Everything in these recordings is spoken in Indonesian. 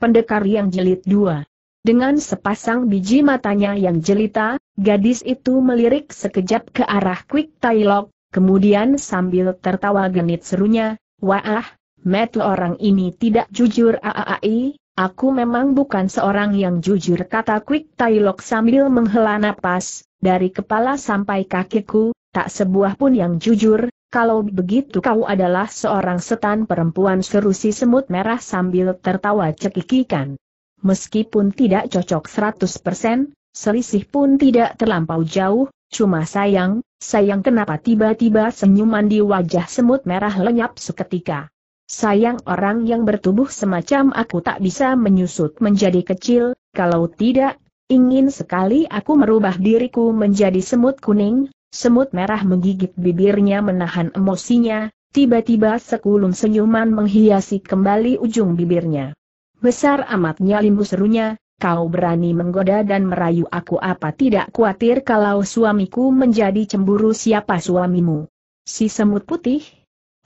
pendekar yang jelit dua. Dengan sepasang biji matanya yang jelita, gadis itu melirik sekejap ke arah Quick Tailok, kemudian sambil tertawa genit serunya, Wah, metu orang ini tidak jujur aaai, aku memang bukan seorang yang jujur kata Quick Tailok sambil menghela napas, dari kepala sampai kakiku, tak sebuah pun yang jujur, kalau begitu kau adalah seorang setan perempuan seru si semut merah sambil tertawa cekikikan. Meskipun tidak cocok 100%, selisih pun tidak terlampau jauh, cuma sayang, sayang kenapa tiba-tiba senyuman di wajah semut merah lenyap seketika. Sayang orang yang bertubuh semacam aku tak bisa menyusut menjadi kecil, kalau tidak, ingin sekali aku merubah diriku menjadi semut kuning, Semut merah menggigit bibirnya menahan emosinya, tiba-tiba sekulum senyuman menghiasi kembali ujung bibirnya. Besar amatnya limbu serunya, kau berani menggoda dan merayu aku apa tidak khawatir kalau suamiku menjadi cemburu siapa suamimu. Si semut putih?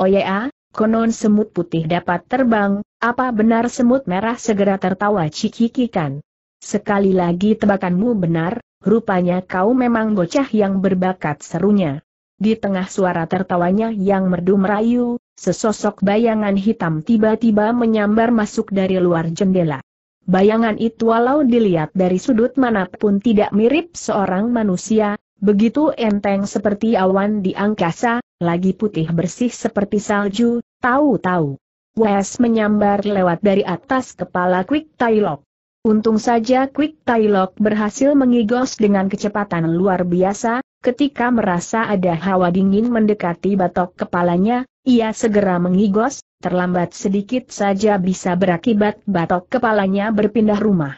Oh ya, konon semut putih dapat terbang, apa benar semut merah segera tertawa cikikikan. Sekali lagi tebakanmu benar, Rupanya kau memang bocah yang berbakat serunya. Di tengah suara tertawanya yang merdu merayu, sesosok bayangan hitam tiba-tiba menyambar masuk dari luar jendela. Bayangan itu walau dilihat dari sudut manapun tidak mirip seorang manusia, begitu enteng seperti awan di angkasa, lagi putih bersih seperti salju, tahu-tahu. Wes menyambar lewat dari atas kepala Quick Tailok. Untung saja Quick Tailok berhasil mengigos dengan kecepatan luar biasa, ketika merasa ada hawa dingin mendekati batok kepalanya, ia segera mengigos, terlambat sedikit saja bisa berakibat batok kepalanya berpindah rumah.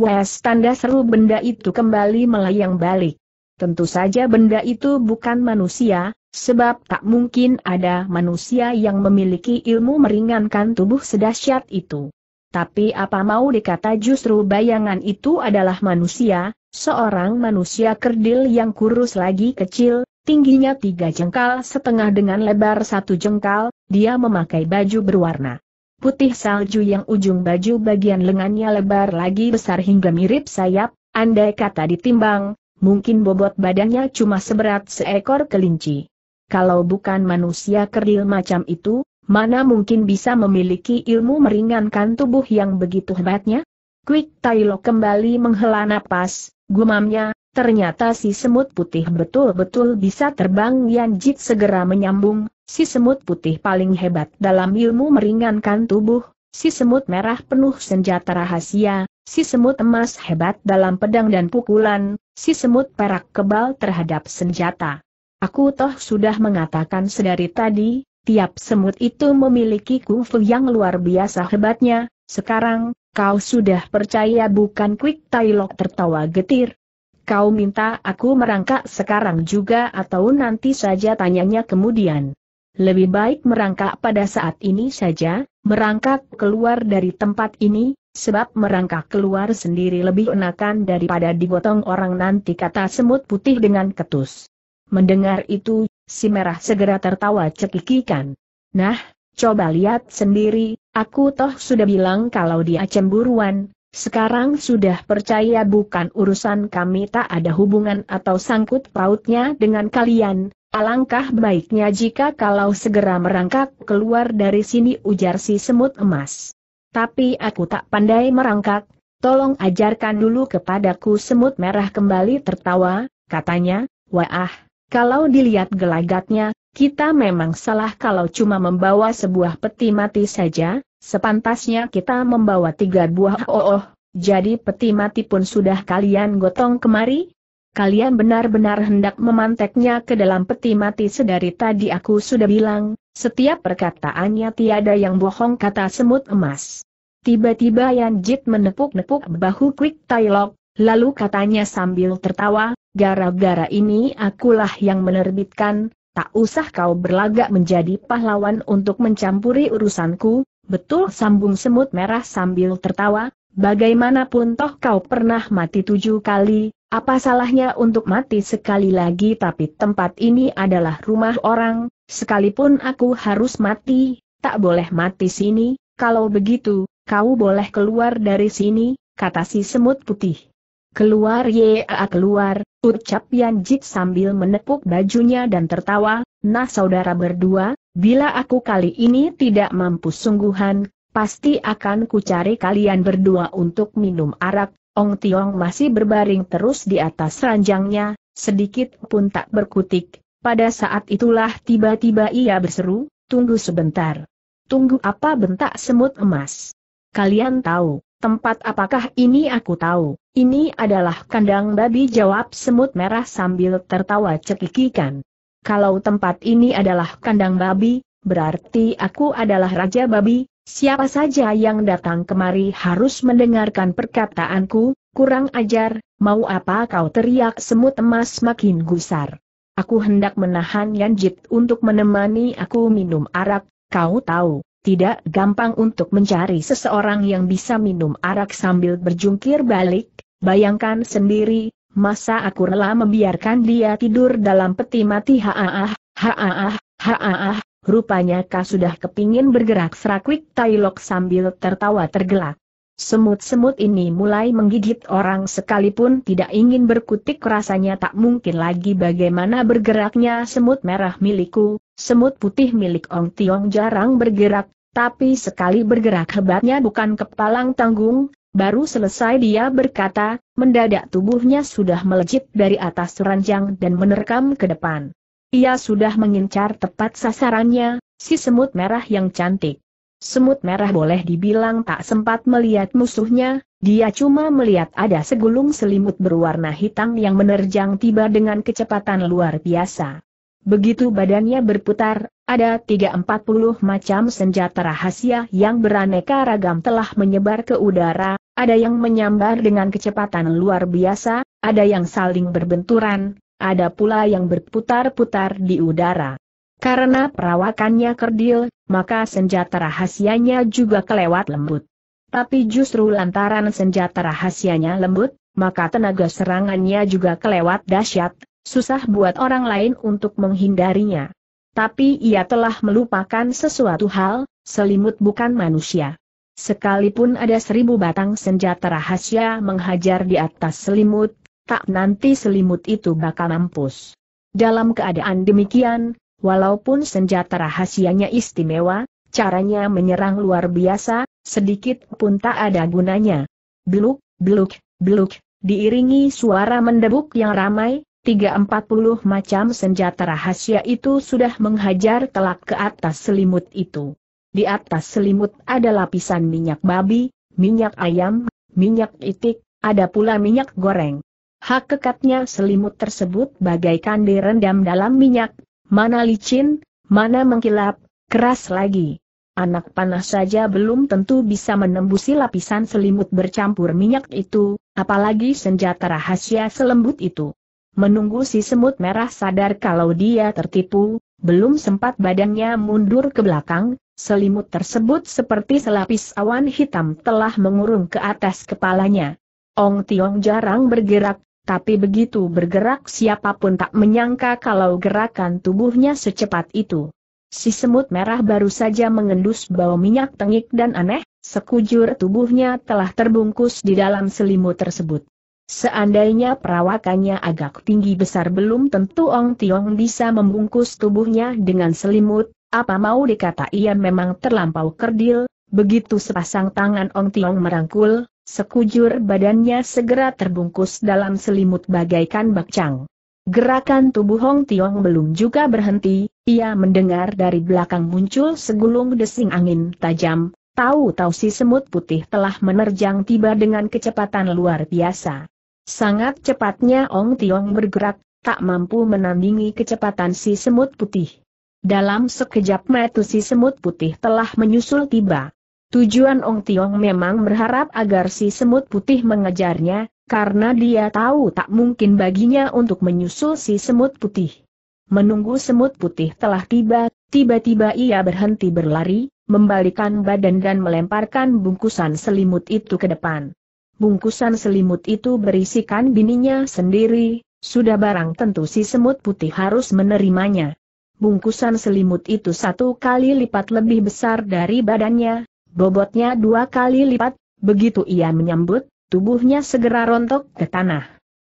Wes tanda seru benda itu kembali melayang balik. Tentu saja benda itu bukan manusia, sebab tak mungkin ada manusia yang memiliki ilmu meringankan tubuh sedahsyat itu. Tapi apa mau dikata justru bayangan itu adalah manusia, seorang manusia kerdil yang kurus lagi kecil, tingginya tiga jengkal setengah dengan lebar satu jengkal, dia memakai baju berwarna putih salju yang ujung baju bagian lengannya lebar lagi besar hingga mirip sayap, andai kata ditimbang, mungkin bobot badannya cuma seberat seekor kelinci. Kalau bukan manusia kerdil macam itu, mana mungkin bisa memiliki ilmu meringankan tubuh yang begitu hebatnya? Quick Tailo kembali menghela napas, gumamnya, ternyata si semut putih betul-betul bisa terbang Jit segera menyambung, si semut putih paling hebat dalam ilmu meringankan tubuh, si semut merah penuh senjata rahasia, si semut emas hebat dalam pedang dan pukulan, si semut perak kebal terhadap senjata. Aku toh sudah mengatakan sedari tadi, Tiap semut itu memiliki kungfu yang luar biasa hebatnya, sekarang, kau sudah percaya bukan Quick Tailok tertawa getir? Kau minta aku merangkak sekarang juga atau nanti saja tanyanya kemudian. Lebih baik merangkak pada saat ini saja, merangkak keluar dari tempat ini, sebab merangkak keluar sendiri lebih enakan daripada dibotong orang nanti kata semut putih dengan ketus. Mendengar itu, Si merah segera tertawa cekikikan. Nah, coba lihat sendiri, aku toh sudah bilang kalau dia cemburuan, sekarang sudah percaya bukan urusan kami tak ada hubungan atau sangkut pautnya dengan kalian, alangkah baiknya jika kalau segera merangkak keluar dari sini ujar si semut emas. Tapi aku tak pandai merangkak, tolong ajarkan dulu kepadaku semut merah kembali tertawa, katanya, wah, kalau dilihat gelagatnya, kita memang salah kalau cuma membawa sebuah peti mati saja, sepantasnya kita membawa tiga buah oh, oh jadi peti mati pun sudah kalian gotong kemari? Kalian benar-benar hendak memanteknya ke dalam peti mati sedari tadi aku sudah bilang, setiap perkataannya tiada yang bohong kata semut emas. Tiba-tiba Yan Jit menepuk-nepuk bahu Quick Tailok, lalu katanya sambil tertawa, Gara-gara ini akulah yang menerbitkan, tak usah kau berlagak menjadi pahlawan untuk mencampuri urusanku, betul sambung semut merah sambil tertawa, bagaimanapun toh kau pernah mati tujuh kali, apa salahnya untuk mati sekali lagi tapi tempat ini adalah rumah orang, sekalipun aku harus mati, tak boleh mati sini, kalau begitu, kau boleh keluar dari sini, kata si semut putih. Keluar ya keluar, Ucap Yan Jit sambil menepuk bajunya dan tertawa, nah saudara berdua, bila aku kali ini tidak mampu sungguhan, pasti akan kucari kalian berdua untuk minum arak, Ong Tiong masih berbaring terus di atas ranjangnya, sedikit pun tak berkutik, pada saat itulah tiba-tiba ia berseru, tunggu sebentar. Tunggu apa bentak semut emas? Kalian tahu, tempat apakah ini aku tahu. Ini adalah kandang babi jawab semut merah sambil tertawa cekikikan. Kalau tempat ini adalah kandang babi, berarti aku adalah Raja Babi, siapa saja yang datang kemari harus mendengarkan perkataanku, kurang ajar, mau apa kau teriak semut emas makin gusar. Aku hendak menahan Yanjit untuk menemani aku minum arak, kau tahu. Tidak gampang untuk mencari seseorang yang bisa minum arak sambil berjungkir balik, Bayangkan sendiri, masa aku rela membiarkan dia tidur dalam peti mati haaah, haaah, haaah, rupanya kau sudah kepingin bergerak serakwik Tailok sambil tertawa tergelak. Semut-semut ini mulai menggigit orang sekalipun tidak ingin berkutik rasanya tak mungkin lagi bagaimana bergeraknya semut merah milikku, semut putih milik Ong Tiong jarang bergerak, tapi sekali bergerak hebatnya bukan kepalang tanggung, Baru selesai dia berkata, mendadak tubuhnya sudah melejit dari atas ranjang dan menerkam ke depan. Ia sudah mengincar tepat sasarannya, si semut merah yang cantik. Semut merah boleh dibilang tak sempat melihat musuhnya, dia cuma melihat ada segulung selimut berwarna hitam yang menerjang tiba dengan kecepatan luar biasa. Begitu badannya berputar, ada 340 macam senjata rahasia yang beraneka ragam telah menyebar ke udara, ada yang menyambar dengan kecepatan luar biasa, ada yang saling berbenturan, ada pula yang berputar-putar di udara. Karena perawakannya kerdil, maka senjata rahasianya juga kelewat lembut. Tapi justru lantaran senjata rahasianya lembut, maka tenaga serangannya juga kelewat dahsyat, susah buat orang lain untuk menghindarinya. Tapi ia telah melupakan sesuatu hal, selimut bukan manusia. Sekalipun ada seribu batang senjata rahasia menghajar di atas selimut, tak nanti selimut itu bakal mampus. Dalam keadaan demikian, walaupun senjata rahasianya istimewa, caranya menyerang luar biasa, sedikit pun tak ada gunanya. Beluk, beluk, beluk, diiringi suara mendebuk yang ramai, tiga empat puluh macam senjata rahasia itu sudah menghajar telak ke atas selimut itu. Di atas selimut ada lapisan minyak babi, minyak ayam, minyak itik, ada pula minyak goreng. Hak kekatnya selimut tersebut bagaikan direndam dalam minyak, mana licin, mana mengkilap, keras lagi. Anak panah saja belum tentu bisa menembusi lapisan selimut bercampur minyak itu, apalagi senjata rahasia selembut itu. Menunggu si semut merah sadar kalau dia tertipu, belum sempat badannya mundur ke belakang, Selimut tersebut seperti selapis awan hitam telah mengurung ke atas kepalanya. Ong Tiong jarang bergerak, tapi begitu bergerak siapapun tak menyangka kalau gerakan tubuhnya secepat itu. Si semut merah baru saja mengendus bau minyak tengik dan aneh, sekujur tubuhnya telah terbungkus di dalam selimut tersebut. Seandainya perawakannya agak tinggi besar belum tentu Ong Tiong bisa membungkus tubuhnya dengan selimut, apa mau dikata ia memang terlampau kerdil, begitu sepasang tangan Ong Tiong merangkul, sekujur badannya segera terbungkus dalam selimut bagaikan bakcang. Gerakan tubuh Hong Tiong belum juga berhenti, ia mendengar dari belakang muncul segulung desing angin tajam, tahu-tahu si semut putih telah menerjang tiba dengan kecepatan luar biasa. Sangat cepatnya Ong Tiong bergerak, tak mampu menandingi kecepatan si semut putih. Dalam sekejap mata si semut putih telah menyusul tiba. Tujuan Ong Tiong memang berharap agar si semut putih mengejarnya, karena dia tahu tak mungkin baginya untuk menyusul si semut putih. Menunggu semut putih telah tiba, tiba-tiba ia berhenti berlari, membalikan badan dan melemparkan bungkusan selimut itu ke depan. Bungkusan selimut itu berisikan bininya sendiri, sudah barang tentu si semut putih harus menerimanya bungkusan selimut itu satu kali lipat lebih besar dari badannya, bobotnya dua kali lipat, begitu ia menyambut, tubuhnya segera rontok ke tanah.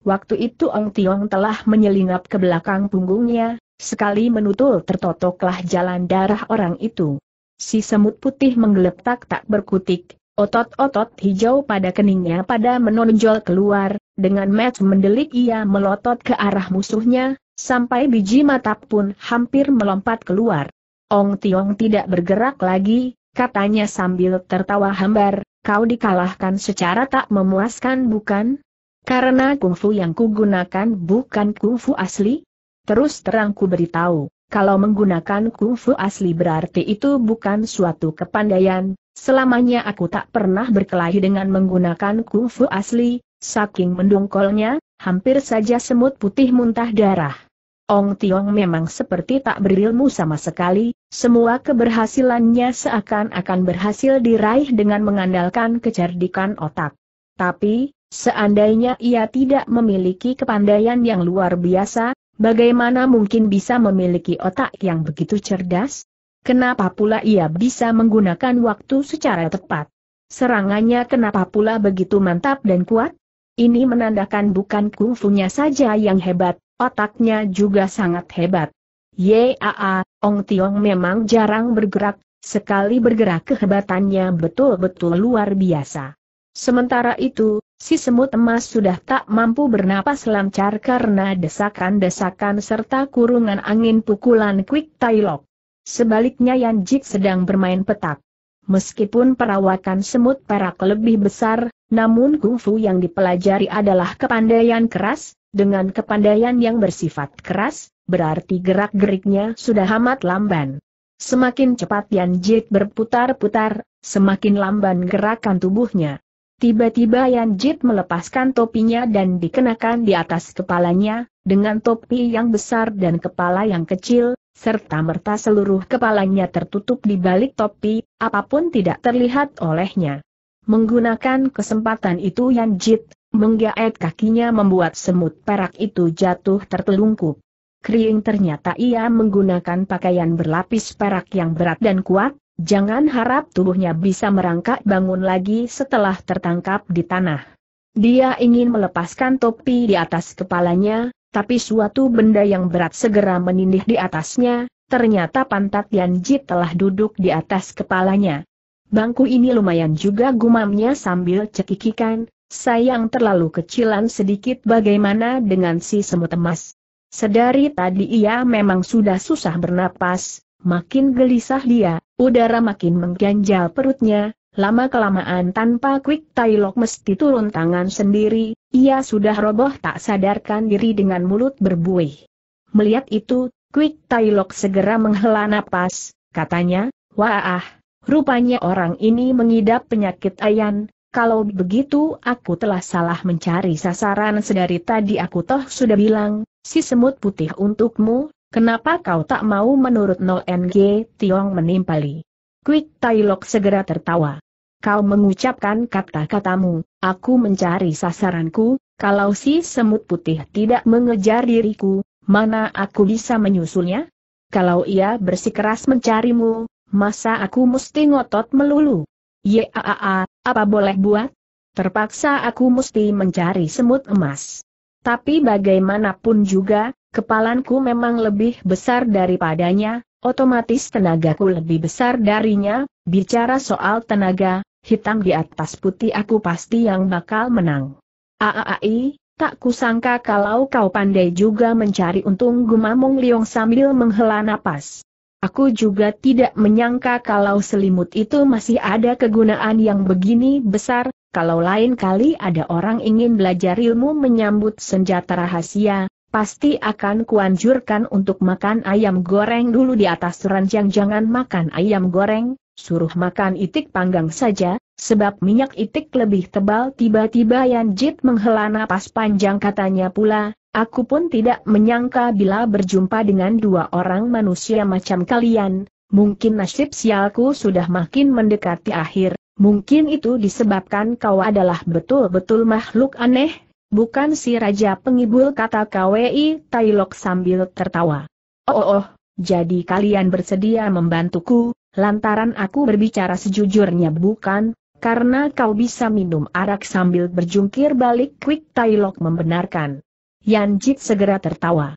Waktu itu Ong Tiong telah menyelinap ke belakang punggungnya, sekali menutul tertotoklah jalan darah orang itu. Si semut putih menggeletak tak berkutik, Otot-otot hijau pada keningnya pada menonjol keluar, dengan match mendelik ia melotot ke arah musuhnya, Sampai biji mata pun hampir melompat keluar. Ong Tiong tidak bergerak lagi, katanya sambil tertawa hambar, kau dikalahkan secara tak memuaskan bukan? Karena kungfu yang kugunakan bukan kungfu asli? Terus terang ku beritahu, kalau menggunakan kungfu asli berarti itu bukan suatu kepandaian, selamanya aku tak pernah berkelahi dengan menggunakan kungfu asli, saking mendongkolnya, hampir saja semut putih muntah darah. Ong Tiong memang seperti tak berilmu sama sekali, semua keberhasilannya seakan-akan berhasil diraih dengan mengandalkan kecerdikan otak. Tapi, seandainya ia tidak memiliki kepandaian yang luar biasa, bagaimana mungkin bisa memiliki otak yang begitu cerdas? Kenapa pula ia bisa menggunakan waktu secara tepat? Serangannya kenapa pula begitu mantap dan kuat? Ini menandakan bukan kungfunya saja yang hebat, Otaknya juga sangat hebat. Yaa, Ong Tiong memang jarang bergerak, sekali bergerak kehebatannya betul-betul luar biasa. Sementara itu, si semut emas sudah tak mampu bernapas lancar karena desakan-desakan serta kurungan angin pukulan Quick Tailok. Sebaliknya Yan Jik sedang bermain petak. Meskipun perawakan semut perak lebih besar, namun kungfu yang dipelajari adalah kepandaian keras, dengan kepandaian yang bersifat keras, berarti gerak-geriknya sudah amat lamban. Semakin cepat Yan Jit berputar-putar, semakin lamban gerakan tubuhnya. Tiba-tiba Yan Jit melepaskan topinya dan dikenakan di atas kepalanya, dengan topi yang besar dan kepala yang kecil, serta merta seluruh kepalanya tertutup di balik topi, apapun tidak terlihat olehnya. Menggunakan kesempatan itu Yan Jit, menggaet kakinya membuat semut perak itu jatuh tertelungkup. Kering ternyata ia menggunakan pakaian berlapis perak yang berat dan kuat, jangan harap tubuhnya bisa merangkak bangun lagi setelah tertangkap di tanah. Dia ingin melepaskan topi di atas kepalanya, tapi suatu benda yang berat segera menindih di atasnya, ternyata pantat Yanji telah duduk di atas kepalanya. Bangku ini lumayan juga gumamnya sambil cekikikan, sayang terlalu kecilan sedikit bagaimana dengan si semut emas. Sedari tadi ia memang sudah susah bernapas, makin gelisah dia, udara makin mengganjal perutnya, lama-kelamaan tanpa Quick Tailok mesti turun tangan sendiri, ia sudah roboh tak sadarkan diri dengan mulut berbuih. Melihat itu, Quick Tailok segera menghela napas, katanya, Wah, rupanya orang ini mengidap penyakit ayan, kalau begitu aku telah salah mencari sasaran sedari tadi aku toh sudah bilang, si semut putih untukmu, kenapa kau tak mau menurut No NG Tiong menimpali. Quick Tailok segera tertawa. Kau mengucapkan kata-katamu, aku mencari sasaranku, kalau si semut putih tidak mengejar diriku, mana aku bisa menyusulnya? Kalau ia bersikeras mencarimu, masa aku mesti ngotot melulu? Yaa, apa boleh buat? Terpaksa aku mesti mencari semut emas. Tapi bagaimanapun juga, kepalanku memang lebih besar daripadanya, otomatis tenagaku lebih besar darinya, bicara soal tenaga, hitam di atas putih aku pasti yang bakal menang. Aaai, tak kusangka kalau kau pandai juga mencari untung gumamung Liong sambil menghela napas. Aku juga tidak menyangka kalau selimut itu masih ada kegunaan yang begini besar, kalau lain kali ada orang ingin belajar ilmu menyambut senjata rahasia, pasti akan kuanjurkan untuk makan ayam goreng dulu di atas ranjang jangan makan ayam goreng, Suruh makan itik panggang saja, sebab minyak itik lebih tebal tiba-tiba Yan Jit menghela napas panjang katanya pula, aku pun tidak menyangka bila berjumpa dengan dua orang manusia macam kalian, mungkin nasib sialku sudah makin mendekati akhir, mungkin itu disebabkan kau adalah betul-betul makhluk aneh, bukan si Raja Pengibul kata KWI Tailok sambil tertawa. Oh oh oh, jadi kalian bersedia membantuku, lantaran aku berbicara sejujurnya bukan, karena kau bisa minum arak sambil berjungkir balik Quick Tailok membenarkan. Yan Jit segera tertawa.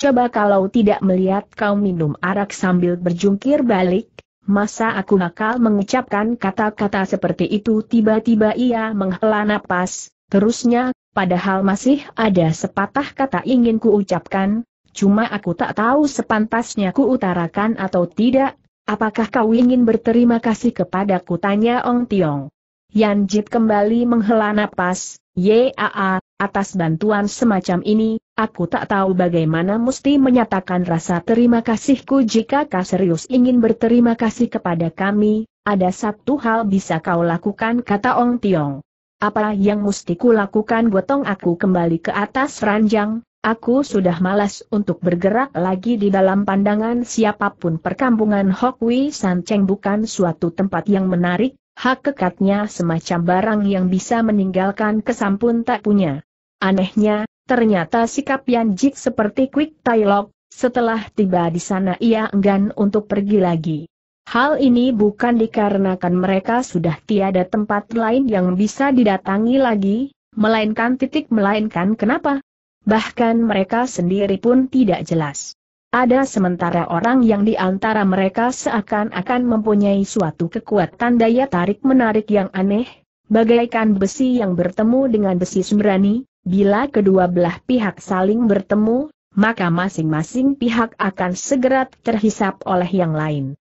Coba kalau tidak melihat kau minum arak sambil berjungkir balik, masa aku nakal mengucapkan kata-kata seperti itu tiba-tiba ia menghela napas, terusnya, padahal masih ada sepatah kata ingin kuucapkan, cuma aku tak tahu sepantasnya kuutarakan atau tidak, Apakah kau ingin berterima kasih kepadaku? Tanya Ong Tiong. Yan Jit kembali menghela napas, Yaa, atas bantuan semacam ini, aku tak tahu bagaimana mesti menyatakan rasa terima kasihku jika kau serius ingin berterima kasih kepada kami, ada satu hal bisa kau lakukan kata Ong Tiong. Apa yang mesti lakukan, gotong aku kembali ke atas ranjang, Aku sudah malas untuk bergerak lagi di dalam pandangan siapapun perkampungan Hokwi Cheng bukan suatu tempat yang menarik, hak kekatnya semacam barang yang bisa meninggalkan kesampun tak punya. Anehnya, ternyata sikap Yan Jik seperti Quick Tai Lok, setelah tiba di sana ia enggan untuk pergi lagi. Hal ini bukan dikarenakan mereka sudah tiada tempat lain yang bisa didatangi lagi, melainkan titik melainkan kenapa bahkan mereka sendiri pun tidak jelas. Ada sementara orang yang di antara mereka seakan-akan mempunyai suatu kekuatan daya tarik-menarik yang aneh, bagaikan besi yang bertemu dengan besi sembrani, bila kedua belah pihak saling bertemu, maka masing-masing pihak akan segera terhisap oleh yang lain.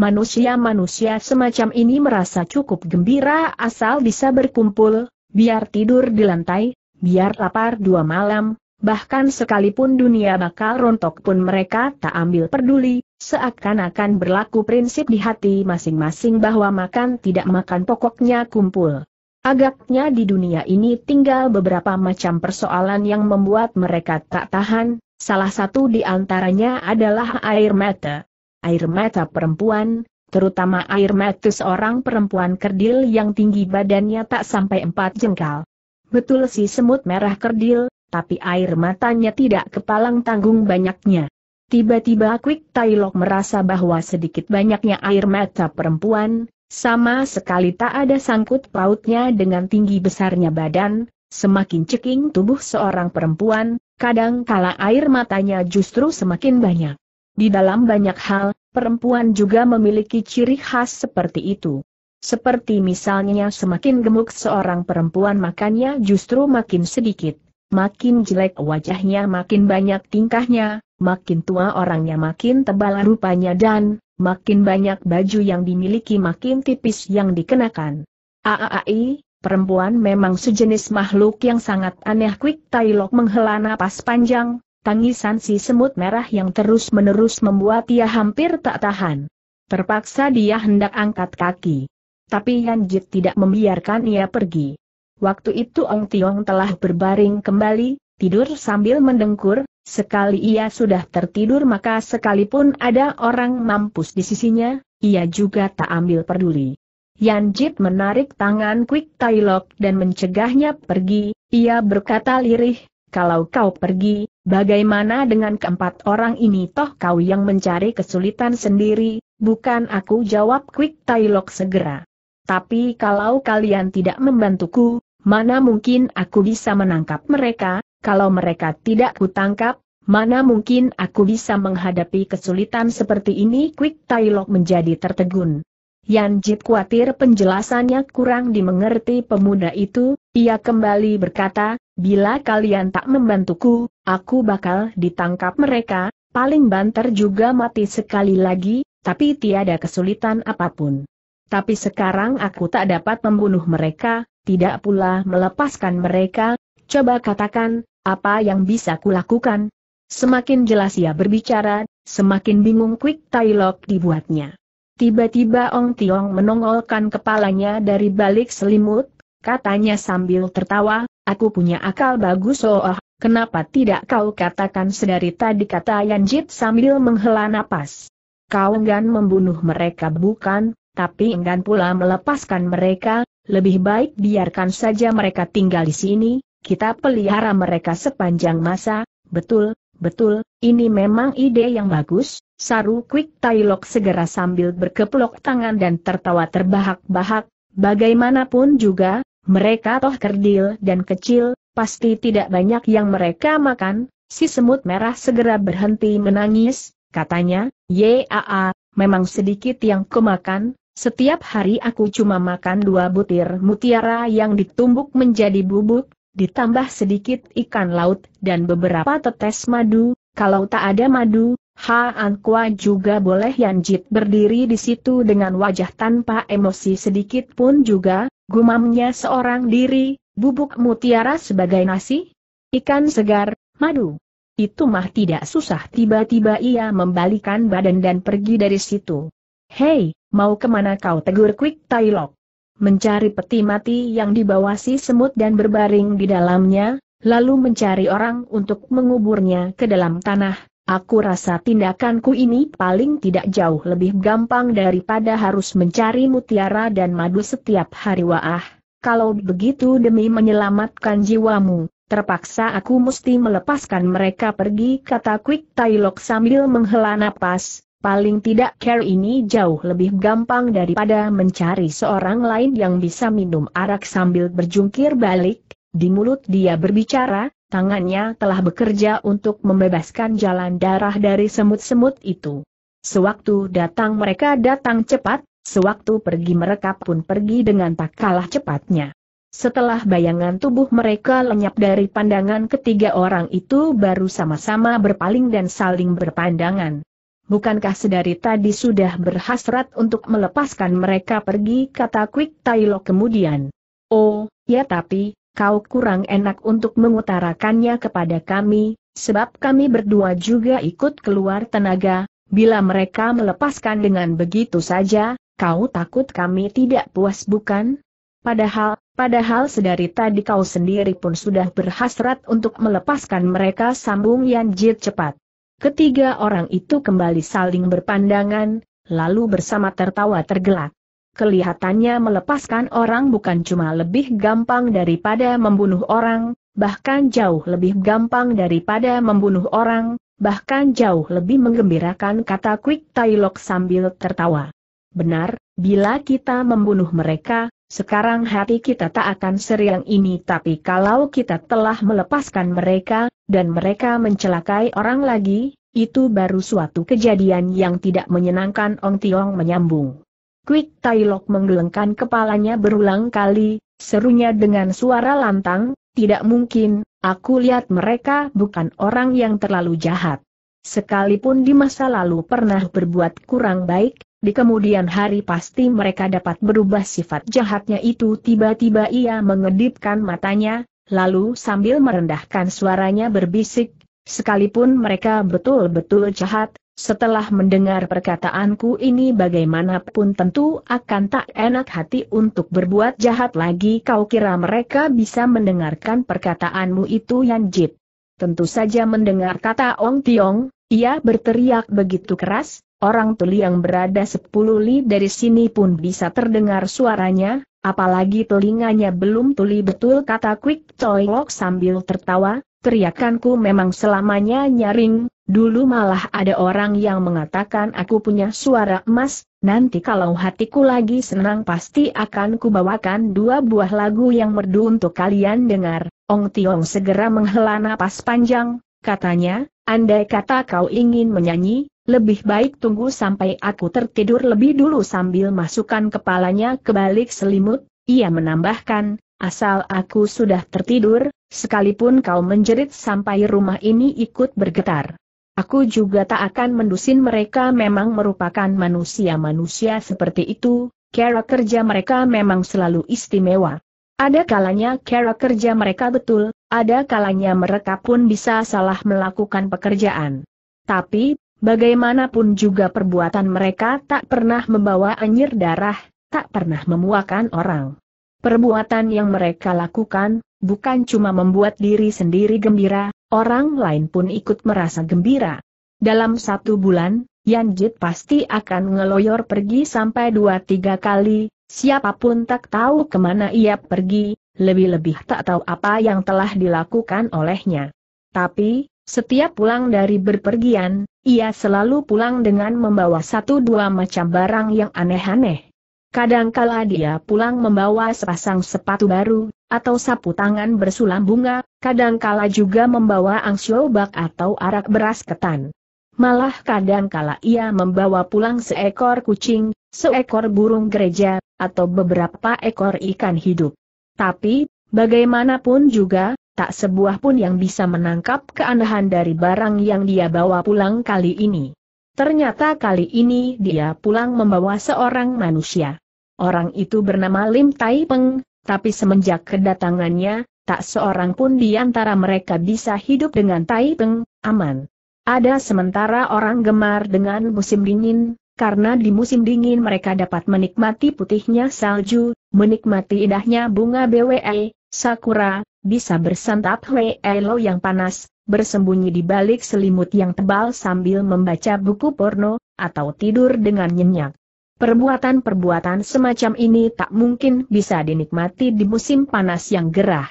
Manusia-manusia semacam ini merasa cukup gembira asal bisa berkumpul, biar tidur di lantai, biar lapar dua malam, bahkan sekalipun dunia bakal rontok pun mereka tak ambil peduli, seakan-akan berlaku prinsip di hati masing-masing bahwa makan tidak makan pokoknya kumpul. Agaknya di dunia ini tinggal beberapa macam persoalan yang membuat mereka tak tahan, salah satu di antaranya adalah air mata. Air mata perempuan, terutama air mata seorang perempuan kerdil yang tinggi badannya tak sampai empat jengkal. Betul si semut merah kerdil, tapi air matanya tidak kepalang tanggung banyaknya. Tiba-tiba Quick Tailok merasa bahwa sedikit banyaknya air mata perempuan, sama sekali tak ada sangkut pautnya dengan tinggi besarnya badan, semakin ceking tubuh seorang perempuan, kadang kala air matanya justru semakin banyak. Di dalam banyak hal, perempuan juga memiliki ciri khas seperti itu. Seperti misalnya semakin gemuk seorang perempuan makannya justru makin sedikit, Makin jelek wajahnya makin banyak tingkahnya, makin tua orangnya makin tebal rupanya dan, makin banyak baju yang dimiliki makin tipis yang dikenakan. Aai, perempuan memang sejenis makhluk yang sangat aneh Quick Tailok menghela napas panjang, tangisan si semut merah yang terus-menerus membuat ia hampir tak tahan. Terpaksa dia hendak angkat kaki. Tapi Yanjit tidak membiarkan ia pergi. Waktu itu Ong Tiong telah berbaring kembali, tidur sambil mendengkur, sekali ia sudah tertidur maka sekalipun ada orang mampus di sisinya, ia juga tak ambil peduli. Yan Jip menarik tangan Quick Tai dan mencegahnya pergi, ia berkata lirih, kalau kau pergi, bagaimana dengan keempat orang ini toh kau yang mencari kesulitan sendiri, bukan aku jawab Quick Tai segera. Tapi kalau kalian tidak membantuku, mana mungkin aku bisa menangkap mereka, kalau mereka tidak kutangkap, mana mungkin aku bisa menghadapi kesulitan seperti ini Quick Tailok menjadi tertegun. Yan Jit khawatir penjelasannya kurang dimengerti pemuda itu, ia kembali berkata, bila kalian tak membantuku, aku bakal ditangkap mereka, paling banter juga mati sekali lagi, tapi tiada kesulitan apapun. Tapi sekarang aku tak dapat membunuh mereka, tidak pula melepaskan mereka, coba katakan, apa yang bisa kulakukan? Semakin jelas ia berbicara, semakin bingung Quick Tailok dibuatnya. Tiba-tiba Ong Tiong menongolkan kepalanya dari balik selimut, katanya sambil tertawa, aku punya akal bagus oh, oh kenapa tidak kau katakan sedari tadi kata Jit sambil menghela napas. Kau enggan membunuh mereka bukan, tapi enggan pula melepaskan mereka, lebih baik biarkan saja mereka tinggal di sini, kita pelihara mereka sepanjang masa, betul, betul, ini memang ide yang bagus, saru Quick Tailok segera sambil berkeplok tangan dan tertawa terbahak-bahak, bagaimanapun juga, mereka toh kerdil dan kecil, pasti tidak banyak yang mereka makan, si semut merah segera berhenti menangis, katanya, yaa, memang sedikit yang kemakan. Setiap hari aku cuma makan dua butir mutiara yang ditumbuk menjadi bubuk, ditambah sedikit ikan laut dan beberapa tetes madu, kalau tak ada madu, Ha Ankwa juga boleh Yanjit berdiri di situ dengan wajah tanpa emosi sedikit pun juga, gumamnya seorang diri, bubuk mutiara sebagai nasi, ikan segar, madu. Itu mah tidak susah tiba-tiba ia membalikan badan dan pergi dari situ. Hei, mau kemana kau tegur Quick Tailok? Mencari peti mati yang dibawa si semut dan berbaring di dalamnya, lalu mencari orang untuk menguburnya ke dalam tanah, Aku rasa tindakanku ini paling tidak jauh lebih gampang daripada harus mencari mutiara dan madu setiap hari waah. Kalau begitu demi menyelamatkan jiwamu, terpaksa aku mesti melepaskan mereka pergi kata Quick Tailok sambil menghela napas, Paling tidak care ini jauh lebih gampang daripada mencari seorang lain yang bisa minum arak sambil berjungkir balik, di mulut dia berbicara, tangannya telah bekerja untuk membebaskan jalan darah dari semut-semut itu. Sewaktu datang mereka datang cepat, sewaktu pergi mereka pun pergi dengan tak kalah cepatnya. Setelah bayangan tubuh mereka lenyap dari pandangan ketiga orang itu baru sama-sama berpaling dan saling berpandangan bukankah sedari tadi sudah berhasrat untuk melepaskan mereka pergi kata Quick Tailo kemudian. Oh, ya tapi, kau kurang enak untuk mengutarakannya kepada kami, sebab kami berdua juga ikut keluar tenaga, bila mereka melepaskan dengan begitu saja, kau takut kami tidak puas bukan? Padahal, padahal sedari tadi kau sendiri pun sudah berhasrat untuk melepaskan mereka sambung Yan Jit cepat. Ketiga orang itu kembali saling berpandangan, lalu bersama tertawa tergelak. Kelihatannya melepaskan orang bukan cuma lebih gampang daripada membunuh orang, bahkan jauh lebih gampang daripada membunuh orang, bahkan jauh lebih menggembirakan kata Quick Tailok sambil tertawa. Benar, bila kita membunuh mereka, sekarang hati kita tak akan seriang ini tapi kalau kita telah melepaskan mereka, dan mereka mencelakai orang lagi, itu baru suatu kejadian yang tidak menyenangkan Ong Tiong menyambung. Quick Tailok menggelengkan kepalanya berulang kali, serunya dengan suara lantang, tidak mungkin, aku lihat mereka bukan orang yang terlalu jahat. Sekalipun di masa lalu pernah berbuat kurang baik, di kemudian hari pasti mereka dapat berubah sifat jahatnya itu tiba-tiba ia mengedipkan matanya, lalu sambil merendahkan suaranya berbisik, sekalipun mereka betul-betul jahat, setelah mendengar perkataanku ini bagaimanapun tentu akan tak enak hati untuk berbuat jahat lagi kau kira mereka bisa mendengarkan perkataanmu itu Yanjit. Tentu saja mendengar kata Ong Tiong, ia berteriak begitu keras, orang tuli yang berada sepuluh li dari sini pun bisa terdengar suaranya, apalagi telinganya belum tuli betul kata Quick Toy Lok sambil tertawa, teriakanku memang selamanya nyaring, dulu malah ada orang yang mengatakan aku punya suara emas, nanti kalau hatiku lagi senang pasti akan kubawakan dua buah lagu yang merdu untuk kalian dengar. Ong Tiong segera menghela napas panjang, katanya, Andai kata kau ingin menyanyi, lebih baik tunggu sampai aku tertidur lebih dulu sambil masukkan kepalanya ke balik selimut, ia menambahkan, asal aku sudah tertidur, sekalipun kau menjerit sampai rumah ini ikut bergetar. Aku juga tak akan mendusin mereka memang merupakan manusia-manusia seperti itu, cara kerja mereka memang selalu istimewa. Ada kalanya cara kerja mereka betul, ada kalanya mereka pun bisa salah melakukan pekerjaan. Tapi, bagaimanapun juga perbuatan mereka tak pernah membawa anyir darah, tak pernah memuakan orang. Perbuatan yang mereka lakukan, bukan cuma membuat diri sendiri gembira, orang lain pun ikut merasa gembira. Dalam satu bulan, Jit pasti akan ngeloyor pergi sampai dua tiga kali, siapapun tak tahu kemana ia pergi, lebih-lebih tak tahu apa yang telah dilakukan olehnya. Tapi, setiap pulang dari berpergian, ia selalu pulang dengan membawa satu dua macam barang yang aneh-aneh. Kadangkala dia pulang membawa sepasang sepatu baru, atau sapu tangan bersulam bunga, kadangkala juga membawa angsyobak atau arak beras ketan. Malah kadangkala ia membawa pulang seekor kucing, seekor burung gereja, atau beberapa ekor ikan hidup. Tapi, bagaimanapun juga, tak sebuah pun yang bisa menangkap keanehan dari barang yang dia bawa pulang kali ini. Ternyata kali ini dia pulang membawa seorang manusia. Orang itu bernama Lim Tai Peng, tapi semenjak kedatangannya, tak seorang pun di antara mereka bisa hidup dengan Tai Peng, aman. Ada sementara orang gemar dengan musim dingin, karena di musim dingin mereka dapat menikmati putihnya salju, menikmati indahnya bunga BWE, sakura, bisa bersantap lo yang panas, bersembunyi di balik selimut yang tebal sambil membaca buku porno, atau tidur dengan nyenyak. Perbuatan-perbuatan semacam ini tak mungkin bisa dinikmati di musim panas yang gerah.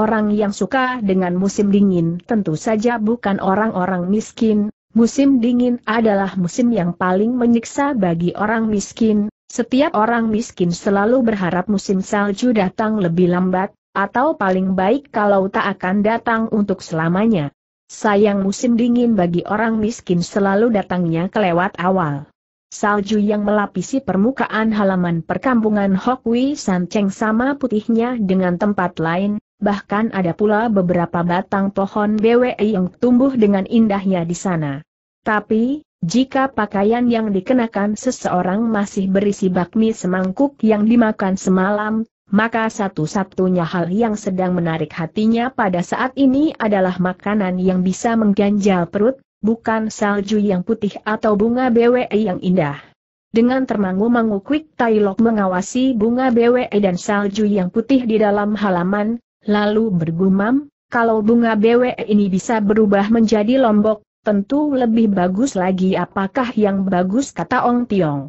Orang yang suka dengan musim dingin tentu saja bukan orang-orang miskin, Musim dingin adalah musim yang paling menyiksa bagi orang miskin, setiap orang miskin selalu berharap musim salju datang lebih lambat, atau paling baik kalau tak akan datang untuk selamanya. Sayang musim dingin bagi orang miskin selalu datangnya kelewat awal. Salju yang melapisi permukaan halaman perkampungan Hokwi Sancheng sama putihnya dengan tempat lain, bahkan ada pula beberapa batang pohon BWI yang tumbuh dengan indahnya di sana. Tapi, jika pakaian yang dikenakan seseorang masih berisi bakmi semangkuk yang dimakan semalam, maka satu-satunya hal yang sedang menarik hatinya pada saat ini adalah makanan yang bisa mengganjal perut, bukan salju yang putih atau bunga BWE yang indah. Dengan termangu-mangu Quick Tailok mengawasi bunga BWE dan salju yang putih di dalam halaman, lalu bergumam, kalau bunga BWE ini bisa berubah menjadi lombok, Tentu lebih bagus lagi apakah yang bagus kata Ong Tiong.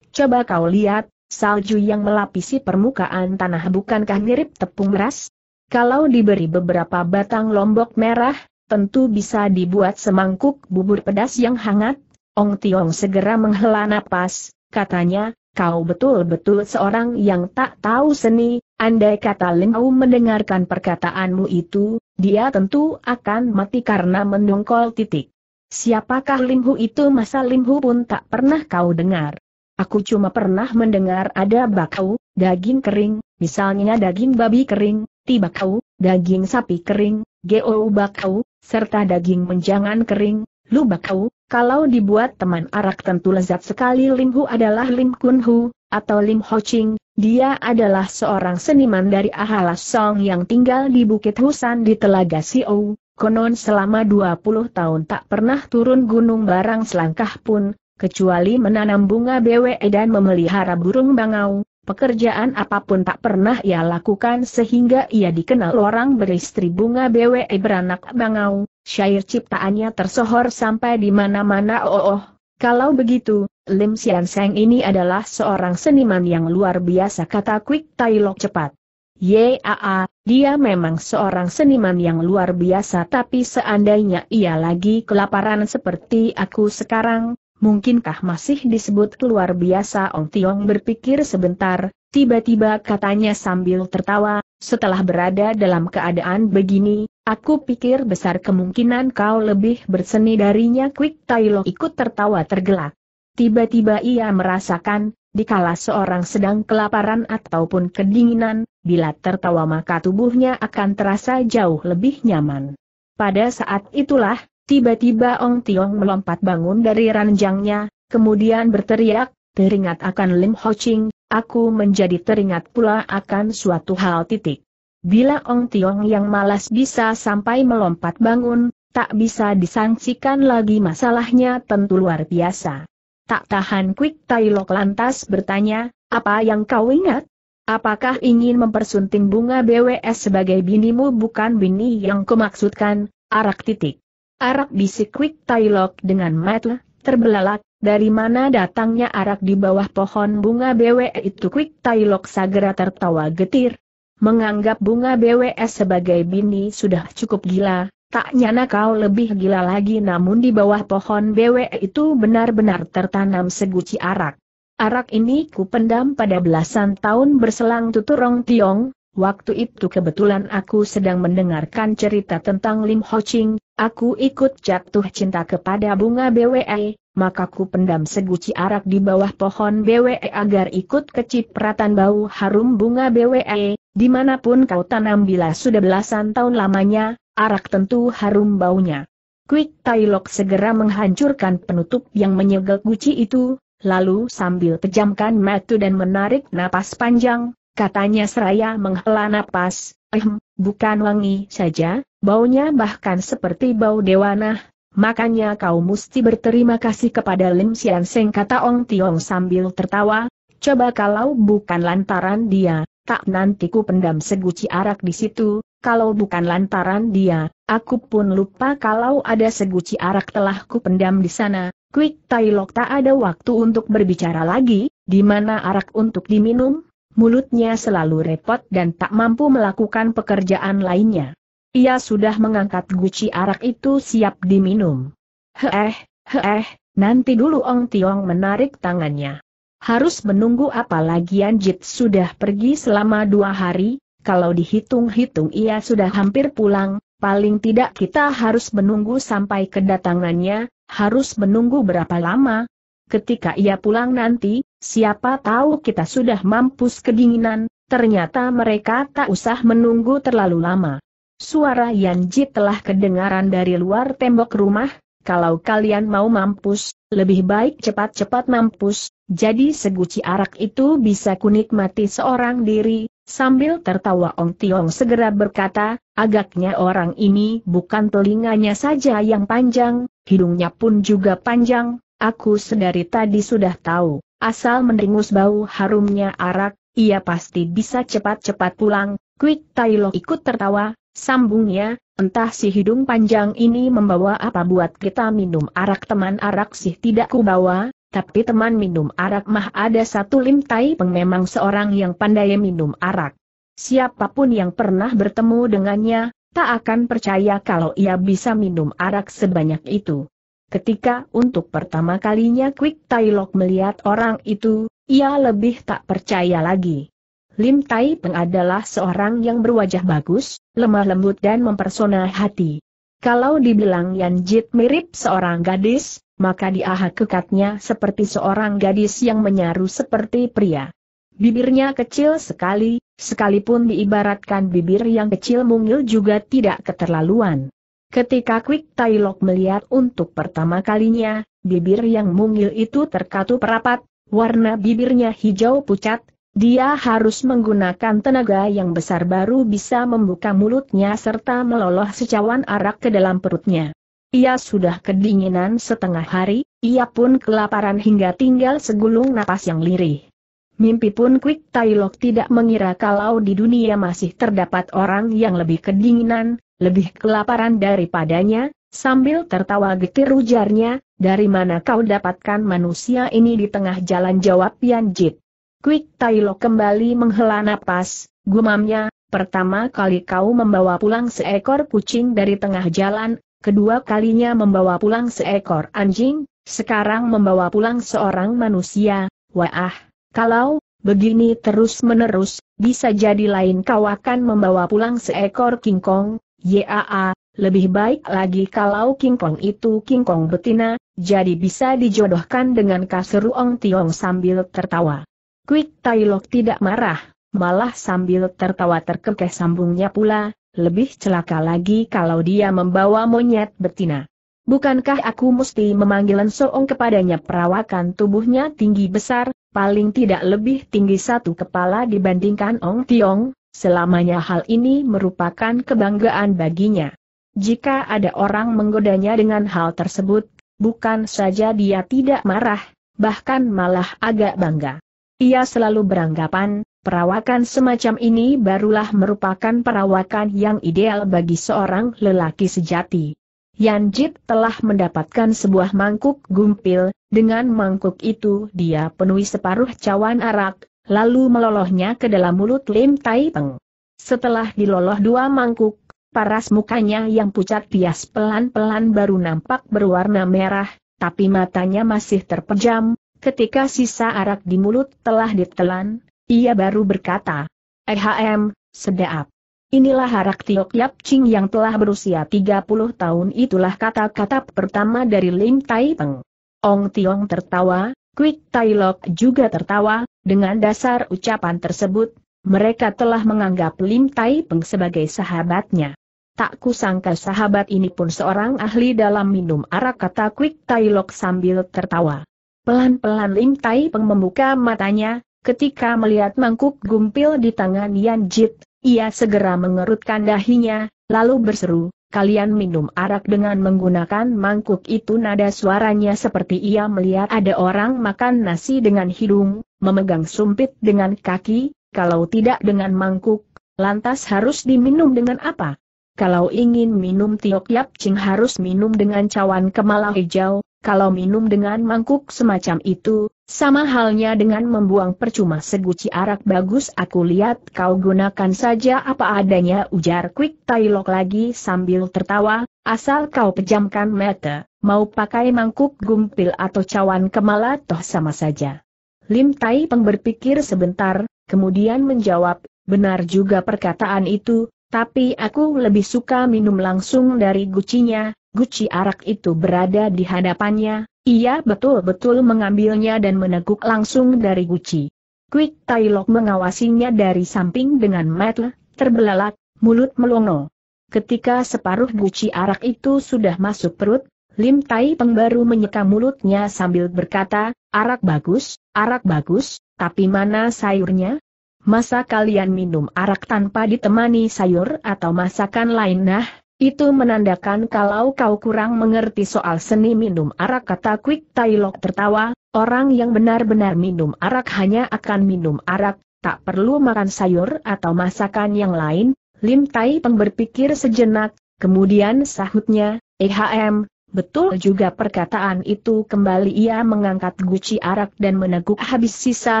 Coba kau lihat, salju yang melapisi permukaan tanah bukankah mirip tepung beras? Kalau diberi beberapa batang lombok merah, tentu bisa dibuat semangkuk bubur pedas yang hangat. Ong Tiong segera menghela napas, katanya, kau betul-betul seorang yang tak tahu seni, andai kata Lengau mendengarkan perkataanmu itu, dia tentu akan mati karena mendongkol titik. Siapakah Limhu itu masa Limhu pun tak pernah kau dengar. Aku cuma pernah mendengar ada bakau, daging kering, misalnya daging babi kering, tibakau, daging sapi kering, geo bakau, serta daging menjangan kering, Lu bakau, kalau dibuat teman arak tentu lezat sekali Limhu adalah Lim Kunhu, atau Lim Ho Ching, dia adalah seorang seniman dari Ahalas Song yang tinggal di Bukit Husan di Telaga Siou, Konon selama 20 tahun tak pernah turun gunung barang selangkah pun, kecuali menanam bunga BWE dan memelihara burung bangau, pekerjaan apapun tak pernah ia lakukan sehingga ia dikenal orang beristri bunga BWE beranak bangau, syair ciptaannya tersohor sampai di mana-mana oh oh. Kalau begitu, Lim Sian Seng ini adalah seorang seniman yang luar biasa kata Quick Tai Lok cepat. Yaa, dia memang seorang seniman yang luar biasa tapi seandainya ia lagi kelaparan seperti aku sekarang, mungkinkah masih disebut luar biasa Ong Tiong berpikir sebentar, tiba-tiba katanya sambil tertawa, setelah berada dalam keadaan begini, aku pikir besar kemungkinan kau lebih berseni darinya Quick Tailo ikut tertawa tergelak. Tiba-tiba ia merasakan, dikala seorang sedang kelaparan ataupun kedinginan, bila tertawa maka tubuhnya akan terasa jauh lebih nyaman. Pada saat itulah, tiba-tiba Ong Tiong melompat bangun dari ranjangnya, kemudian berteriak, teringat akan Lim Ho Ching, aku menjadi teringat pula akan suatu hal titik. Bila Ong Tiong yang malas bisa sampai melompat bangun, tak bisa disangsikan lagi masalahnya tentu luar biasa. Tak tahan Quick Tai Lok lantas bertanya, apa yang kau ingat? Apakah ingin mempersunting bunga BWS sebagai binimu bukan bini yang kumaksudkan, arak titik. Arak bisik Quick Tailok dengan mata terbelalak, dari mana datangnya arak di bawah pohon bunga BWS itu Quick Tailok segera tertawa getir. Menganggap bunga BWS sebagai bini sudah cukup gila, tak nyana kau lebih gila lagi namun di bawah pohon BWS itu benar-benar tertanam seguci arak. Arak ini ku pendam pada belasan tahun berselang tuturong tiong, waktu itu kebetulan aku sedang mendengarkan cerita tentang Lim Ho Ching, aku ikut jatuh cinta kepada bunga BWE, maka ku pendam seguci arak di bawah pohon BWE agar ikut kecipratan bau harum bunga BWE, dimanapun kau tanam bila sudah belasan tahun lamanya, arak tentu harum baunya. Quick Tailok segera menghancurkan penutup yang menyegel guci itu, Lalu sambil pejamkan mata dan menarik napas panjang, katanya seraya menghela napas, ehm, bukan wangi saja, baunya bahkan seperti bau dewanah, makanya kau mesti berterima kasih kepada Lim Sian Seng kata Ong Tiong sambil tertawa, coba kalau bukan lantaran dia, tak nanti ku pendam seguci arak di situ, kalau bukan lantaran dia, aku pun lupa kalau ada seguci arak telah ku pendam di sana, Quick Tai Lok tak ada waktu untuk berbicara lagi, di mana arak untuk diminum, mulutnya selalu repot dan tak mampu melakukan pekerjaan lainnya. Ia sudah mengangkat guci arak itu siap diminum. Heeh, heeh, nanti dulu Ong Tiong menarik tangannya. Harus menunggu apa lagi? sudah pergi selama dua hari, kalau dihitung-hitung ia sudah hampir pulang, Paling tidak kita harus menunggu sampai kedatangannya, harus menunggu berapa lama. Ketika ia pulang nanti, siapa tahu kita sudah mampus kedinginan, ternyata mereka tak usah menunggu terlalu lama. Suara Ji telah kedengaran dari luar tembok rumah, kalau kalian mau mampus, lebih baik cepat-cepat mampus, jadi seguci arak itu bisa kunikmati seorang diri, Sambil tertawa Ong Tiong segera berkata, agaknya orang ini bukan telinganya saja yang panjang, hidungnya pun juga panjang, aku sedari tadi sudah tahu, asal meringus bau harumnya arak, ia pasti bisa cepat-cepat pulang, Quick Tailo ikut tertawa, sambungnya, entah si hidung panjang ini membawa apa buat kita minum arak teman arak sih tidak kubawa, tapi teman minum arak mah ada satu Lim Tai Peng memang seorang yang pandai minum arak. Siapapun yang pernah bertemu dengannya, tak akan percaya kalau ia bisa minum arak sebanyak itu. Ketika untuk pertama kalinya Quick Tai Lok melihat orang itu, ia lebih tak percaya lagi. Lim Tai Peng adalah seorang yang berwajah bagus, lemah lembut dan mempersona hati. Kalau dibilang Yan Jit mirip seorang gadis, maka dia kekatnya seperti seorang gadis yang menyaru seperti pria. Bibirnya kecil sekali, sekalipun diibaratkan bibir yang kecil mungil juga tidak keterlaluan. Ketika Quick Tailok melihat untuk pertama kalinya, bibir yang mungil itu terkatup rapat, warna bibirnya hijau pucat, dia harus menggunakan tenaga yang besar baru bisa membuka mulutnya serta meloloh secawan arak ke dalam perutnya. Ia sudah kedinginan setengah hari, ia pun kelaparan hingga tinggal segulung napas yang lirih. Mimpi pun Quick Tailok tidak mengira kalau di dunia masih terdapat orang yang lebih kedinginan, lebih kelaparan daripadanya, sambil tertawa getir ujarnya, dari mana kau dapatkan manusia ini di tengah jalan jawab Yan Jit. Quick Tailok kembali menghela napas, gumamnya, Pertama kali kau membawa pulang seekor kucing dari tengah jalan, Kedua kalinya membawa pulang seekor anjing, sekarang membawa pulang seorang manusia, wah, kalau begini terus-menerus, bisa jadi lain kau akan membawa pulang seekor kingkong, yaa, lebih baik lagi kalau kingkong itu kingkong betina, jadi bisa dijodohkan dengan Ong tiong sambil tertawa. Quick Lok tidak marah, malah sambil tertawa terkekeh sambungnya pula, lebih celaka lagi kalau dia membawa monyet betina. Bukankah aku mesti memanggil Soong kepadanya perawakan tubuhnya tinggi besar, paling tidak lebih tinggi satu kepala dibandingkan Ong Tiong, selamanya hal ini merupakan kebanggaan baginya. Jika ada orang menggodanya dengan hal tersebut, bukan saja dia tidak marah, bahkan malah agak bangga. Ia selalu beranggapan, Perawakan semacam ini barulah merupakan perawakan yang ideal bagi seorang lelaki sejati. Yan Jit telah mendapatkan sebuah mangkuk gumpil, dengan mangkuk itu dia penuhi separuh cawan arak, lalu melolohnya ke dalam mulut Lim Tai Peng. Setelah diloloh dua mangkuk, paras mukanya yang pucat bias pelan-pelan baru nampak berwarna merah, tapi matanya masih terpejam, ketika sisa arak di mulut telah ditelan, ia baru berkata, EHM, sedap. Inilah Harak Tiok Yap Ching yang telah berusia 30 tahun itulah kata-kata pertama dari Lim Tai Peng. Ong Tiong tertawa, Quick Tai Lok juga tertawa, dengan dasar ucapan tersebut, mereka telah menganggap Lim Tai Peng sebagai sahabatnya. Tak kusangka sahabat ini pun seorang ahli dalam minum arak kata Quick Tai Lok sambil tertawa. Pelan-pelan Lim Tai Peng membuka matanya, Ketika melihat mangkuk gumpil di tangan Yan Jit, ia segera mengerutkan dahinya, lalu berseru, kalian minum arak dengan menggunakan mangkuk itu nada suaranya seperti ia melihat ada orang makan nasi dengan hidung, memegang sumpit dengan kaki, kalau tidak dengan mangkuk, lantas harus diminum dengan apa? Kalau ingin minum tiok yap cing harus minum dengan cawan kemala hijau, kalau minum dengan mangkuk semacam itu, sama halnya dengan membuang percuma seguci arak bagus aku lihat kau gunakan saja apa adanya ujar Quick Tailok lagi sambil tertawa, asal kau pejamkan mata, mau pakai mangkuk gumpil atau cawan kemala toh sama saja. Lim Tai Peng berpikir sebentar, kemudian menjawab, benar juga perkataan itu, tapi aku lebih suka minum langsung dari gucinya, guci arak itu berada di hadapannya, ia betul-betul mengambilnya dan meneguk langsung dari guci. Quick Tailok mengawasinya dari samping dengan metel, terbelalak, mulut melongo. Ketika separuh guci arak itu sudah masuk perut, Lim Tai Peng baru menyeka mulutnya sambil berkata, arak bagus, arak bagus, tapi mana sayurnya? Masa kalian minum arak tanpa ditemani sayur atau masakan lain nah? Itu menandakan kalau kau kurang mengerti soal seni minum arak kata Quick Tailok tertawa, orang yang benar-benar minum arak hanya akan minum arak, tak perlu makan sayur atau masakan yang lain, Lim Tai Peng berpikir sejenak, kemudian sahutnya, EHM, Betul juga perkataan itu kembali ia mengangkat guci arak dan meneguk habis sisa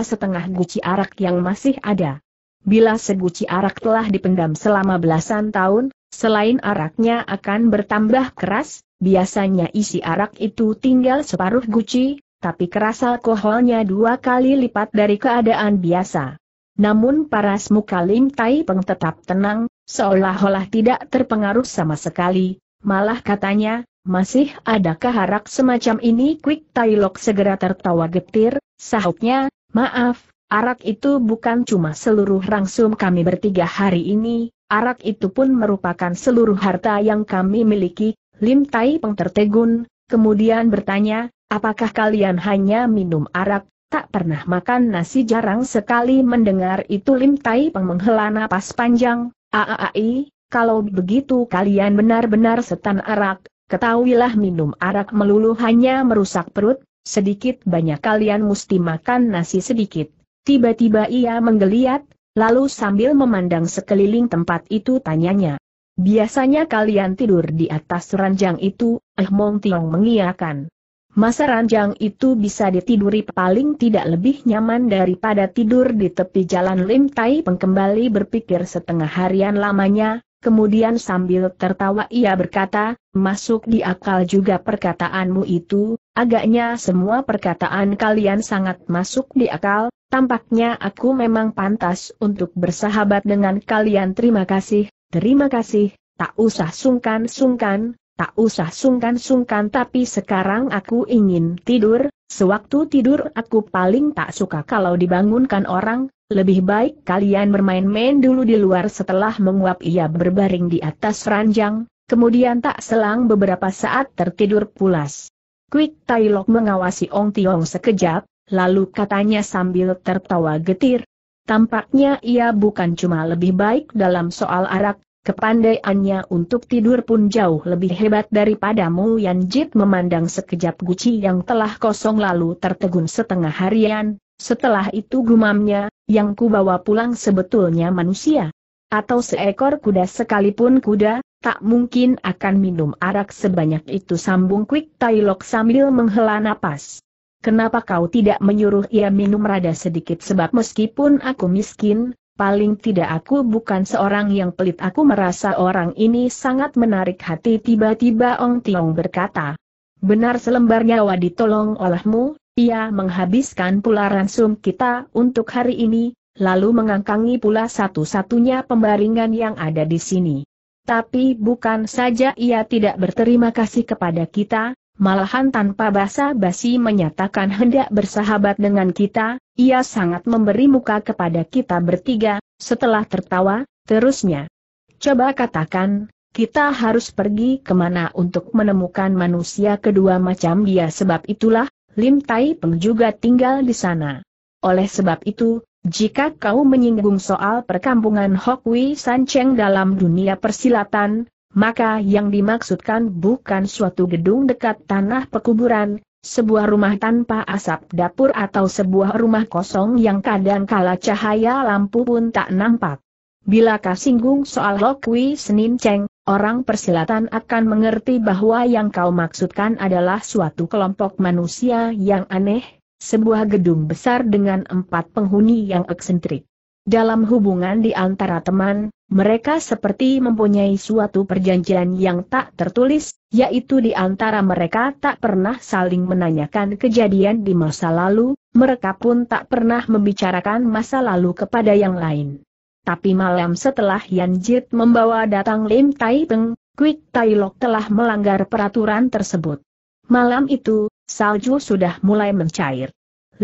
setengah guci arak yang masih ada. Bila seguci arak telah dipendam selama belasan tahun, Selain araknya akan bertambah keras, biasanya isi arak itu tinggal separuh guci, tapi kerasa alkoholnya dua kali lipat dari keadaan biasa. Namun para semuka Lim Tai Peng tetap tenang, seolah-olah tidak terpengaruh sama sekali, malah katanya, masih adakah harak semacam ini Quick Tai Lok segera tertawa getir, sahutnya, maaf, Arak itu bukan cuma seluruh rangsum kami bertiga hari ini, arak itu pun merupakan seluruh harta yang kami miliki, Lim Tai Peng tertegun, kemudian bertanya, apakah kalian hanya minum arak, tak pernah makan nasi jarang sekali mendengar itu Lim Tai Peng menghela napas panjang, aaai, kalau begitu kalian benar-benar setan arak, ketahuilah minum arak melulu hanya merusak perut, sedikit banyak kalian mesti makan nasi sedikit. Tiba-tiba ia menggeliat, lalu sambil memandang sekeliling tempat itu tanyanya. Biasanya kalian tidur di atas ranjang itu, Eh Mong Tiong mengiakan. Masa ranjang itu bisa ditiduri paling tidak lebih nyaman daripada tidur di tepi jalan Lim Tai Peng berpikir setengah harian lamanya, kemudian sambil tertawa ia berkata, masuk di akal juga perkataanmu itu, agaknya semua perkataan kalian sangat masuk di akal, Tampaknya aku memang pantas untuk bersahabat dengan kalian. Terima kasih, terima kasih, tak usah sungkan-sungkan, tak usah sungkan-sungkan tapi sekarang aku ingin tidur, sewaktu tidur aku paling tak suka kalau dibangunkan orang, lebih baik kalian bermain-main dulu di luar setelah menguap ia berbaring di atas ranjang, kemudian tak selang beberapa saat tertidur pulas. Quick Tai Lok mengawasi Ong Tiong sekejap, lalu katanya sambil tertawa getir. Tampaknya ia bukan cuma lebih baik dalam soal arak, kepandaiannya untuk tidur pun jauh lebih hebat daripadamu Yan Jit memandang sekejap guci yang telah kosong lalu tertegun setengah harian, setelah itu gumamnya, yang bawa pulang sebetulnya manusia. Atau seekor kuda sekalipun kuda, tak mungkin akan minum arak sebanyak itu sambung Quick Tailok sambil menghela napas. Kenapa kau tidak menyuruh ia minum rada sedikit sebab meskipun aku miskin, paling tidak aku bukan seorang yang pelit aku merasa orang ini sangat menarik hati tiba-tiba Ong Tiong berkata. Benar selembar nyawa ditolong olehmu, ia menghabiskan pula ransum kita untuk hari ini, lalu mengangkangi pula satu-satunya pembaringan yang ada di sini. Tapi bukan saja ia tidak berterima kasih kepada kita, malahan tanpa basa-basi menyatakan hendak bersahabat dengan kita, ia sangat memberi muka kepada kita bertiga, setelah tertawa, terusnya. Coba katakan, kita harus pergi kemana untuk menemukan manusia kedua macam dia sebab itulah, Lim Tai Peng juga tinggal di sana. Oleh sebab itu, jika kau menyinggung soal perkampungan Hokwi Sancheng dalam dunia persilatan, maka yang dimaksudkan bukan suatu gedung dekat tanah pekuburan, sebuah rumah tanpa asap dapur atau sebuah rumah kosong yang kadang kala cahaya lampu pun tak nampak. Bila kau singgung soal Lokwi Senin Cheng, orang persilatan akan mengerti bahwa yang kau maksudkan adalah suatu kelompok manusia yang aneh, sebuah gedung besar dengan empat penghuni yang eksentrik. Dalam hubungan di antara teman, mereka seperti mempunyai suatu perjanjian yang tak tertulis, yaitu di antara mereka tak pernah saling menanyakan kejadian di masa lalu, mereka pun tak pernah membicarakan masa lalu kepada yang lain. Tapi malam setelah Yan Jit membawa datang Lim Tai Peng, Quick Tai Lok telah melanggar peraturan tersebut. Malam itu, salju sudah mulai mencair.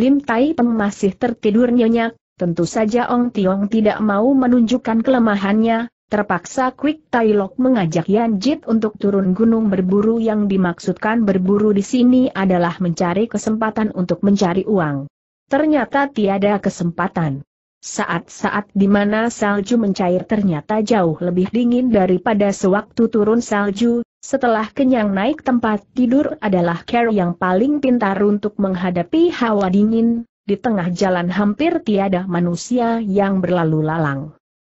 Lim Tai Peng masih tertidur nyenyak, Tentu saja Ong Tiong tidak mau menunjukkan kelemahannya, terpaksa Quick Tai Lok mengajak Yan Jit untuk turun gunung berburu yang dimaksudkan berburu di sini adalah mencari kesempatan untuk mencari uang. Ternyata tiada kesempatan. Saat-saat di mana salju mencair ternyata jauh lebih dingin daripada sewaktu turun salju, setelah kenyang naik tempat tidur adalah care yang paling pintar untuk menghadapi hawa dingin, di tengah jalan hampir tiada manusia yang berlalu lalang.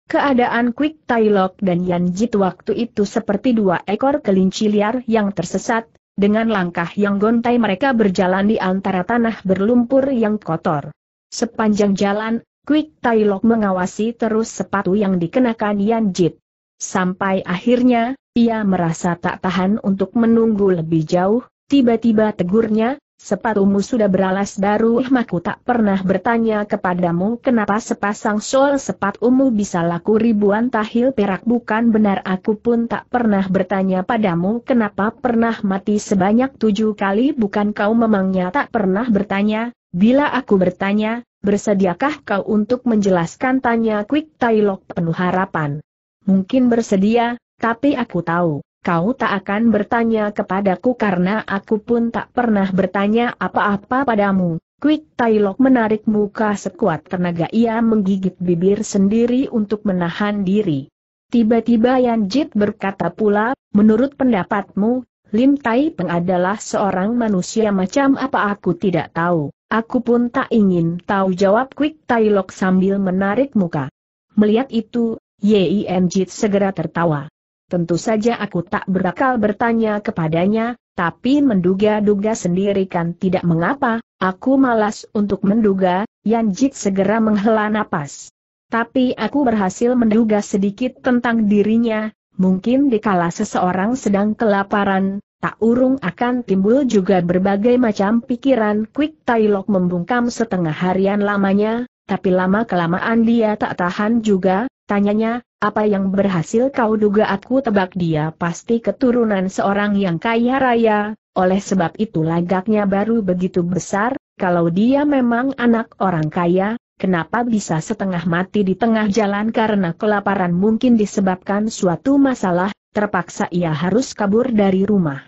Keadaan Quick Tailok dan Yan Jit waktu itu seperti dua ekor kelinci liar yang tersesat, dengan langkah yang gontai mereka berjalan di antara tanah berlumpur yang kotor. Sepanjang jalan, Quick Tailok mengawasi terus sepatu yang dikenakan Yan Jit. Sampai akhirnya, ia merasa tak tahan untuk menunggu lebih jauh, tiba-tiba tegurnya, Sepatumu sudah beralas baru Ihmaku tak pernah bertanya kepadamu kenapa sepasang sol sepatumu bisa laku ribuan tahil perak bukan benar aku pun tak pernah bertanya padamu kenapa pernah mati sebanyak tujuh kali bukan kau memangnya tak pernah bertanya, bila aku bertanya, bersediakah kau untuk menjelaskan tanya Quick Tailok penuh harapan? Mungkin bersedia, tapi aku tahu kau tak akan bertanya kepadaku karena aku pun tak pernah bertanya apa-apa padamu. Quick Tailok menarik muka sekuat tenaga ia menggigit bibir sendiri untuk menahan diri. Tiba-tiba Yan Jit berkata pula, menurut pendapatmu, Lim Tai Peng adalah seorang manusia macam apa aku tidak tahu. Aku pun tak ingin tahu jawab Quick Tailok sambil menarik muka. Melihat itu, Yan Jit segera tertawa. Tentu saja aku tak berakal bertanya kepadanya, tapi menduga-duga sendiri kan tidak mengapa, aku malas untuk menduga, Jit segera menghela napas. Tapi aku berhasil menduga sedikit tentang dirinya, mungkin dikala seseorang sedang kelaparan, tak urung akan timbul juga berbagai macam pikiran Quick Tailok membungkam setengah harian lamanya, tapi lama-kelamaan dia tak tahan juga, tanyanya, apa yang berhasil kau duga aku tebak dia pasti keturunan seorang yang kaya raya, oleh sebab itu lagaknya baru begitu besar, kalau dia memang anak orang kaya, kenapa bisa setengah mati di tengah jalan karena kelaparan mungkin disebabkan suatu masalah, terpaksa ia harus kabur dari rumah.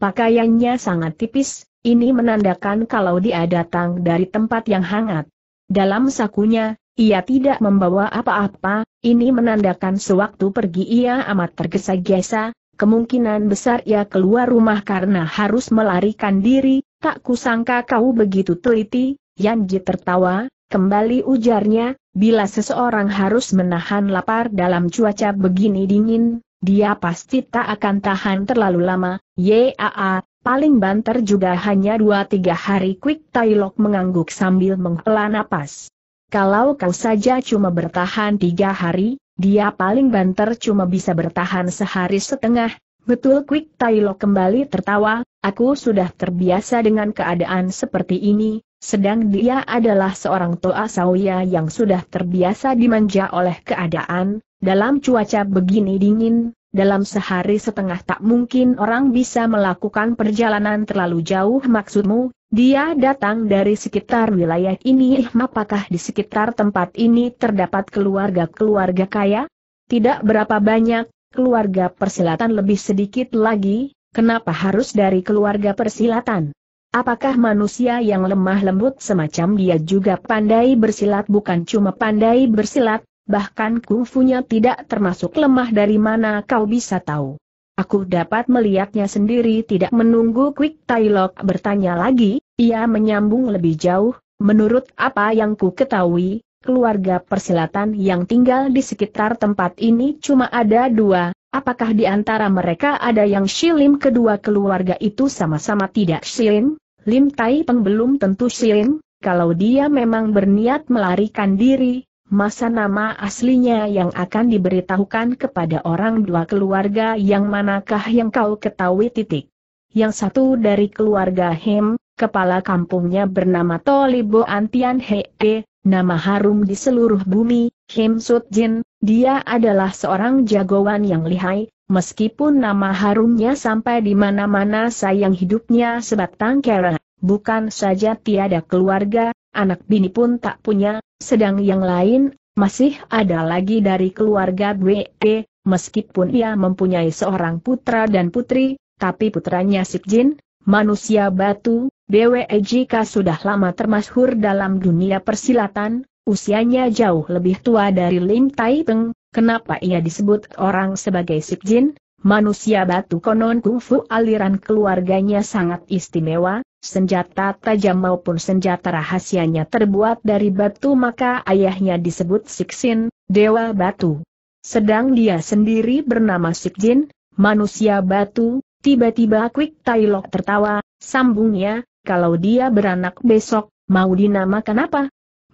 Pakaiannya sangat tipis, ini menandakan kalau dia datang dari tempat yang hangat. Dalam sakunya, ia tidak membawa apa-apa, ini menandakan sewaktu pergi ia amat tergesa-gesa, kemungkinan besar ia keluar rumah karena harus melarikan diri, tak kusangka kau begitu teliti, Yanji tertawa, kembali ujarnya, bila seseorang harus menahan lapar dalam cuaca begini dingin, dia pasti tak akan tahan terlalu lama, yaa, paling banter juga hanya 2-3 hari Quick Tailok mengangguk sambil menghela napas. Kalau kau saja cuma bertahan tiga hari, dia paling banter cuma bisa bertahan sehari setengah. Betul Quick Tailo kembali tertawa, aku sudah terbiasa dengan keadaan seperti ini, sedang dia adalah seorang toa sawia yang sudah terbiasa dimanja oleh keadaan, dalam cuaca begini dingin, dalam sehari setengah tak mungkin orang bisa melakukan perjalanan terlalu jauh maksudmu, dia datang dari sekitar wilayah ini apakah di sekitar tempat ini terdapat keluarga-keluarga kaya? Tidak berapa banyak, keluarga persilatan lebih sedikit lagi, kenapa harus dari keluarga persilatan? Apakah manusia yang lemah lembut semacam dia juga pandai bersilat bukan cuma pandai bersilat, bahkan kungfunya tidak termasuk lemah dari mana kau bisa tahu. Aku dapat melihatnya sendiri tidak menunggu Quick Tailok bertanya lagi, ia menyambung lebih jauh, menurut apa yang ku ketahui, keluarga persilatan yang tinggal di sekitar tempat ini cuma ada dua, apakah di antara mereka ada yang Shilim kedua keluarga itu sama-sama tidak Shilim? Lim Tai Peng belum tentu Shilim, kalau dia memang berniat melarikan diri, masa nama aslinya yang akan diberitahukan kepada orang dua keluarga yang manakah yang kau ketahui titik. Yang satu dari keluarga Hem, kepala kampungnya bernama Tolibo Antian Hee, nama harum di seluruh bumi, Hem Sutjin. dia adalah seorang jagoan yang lihai, meskipun nama harumnya sampai di mana-mana sayang hidupnya sebatang kera, bukan saja tiada keluarga, anak bini pun tak punya, sedang yang lain, masih ada lagi dari keluarga BE, meskipun ia mempunyai seorang putra dan putri, tapi putranya Sikjin, manusia batu, BWE jika sudah lama termasyhur dalam dunia persilatan, usianya jauh lebih tua dari Lim Tai Peng, kenapa ia disebut orang sebagai Sikjin? Manusia batu konon kungfu aliran keluarganya sangat istimewa, senjata tajam maupun senjata rahasianya terbuat dari batu maka ayahnya disebut Siksin, Dewa Batu. Sedang dia sendiri bernama Sikjin, manusia batu, tiba-tiba Quick Tailok tertawa, sambungnya, kalau dia beranak besok, mau dinamakan apa?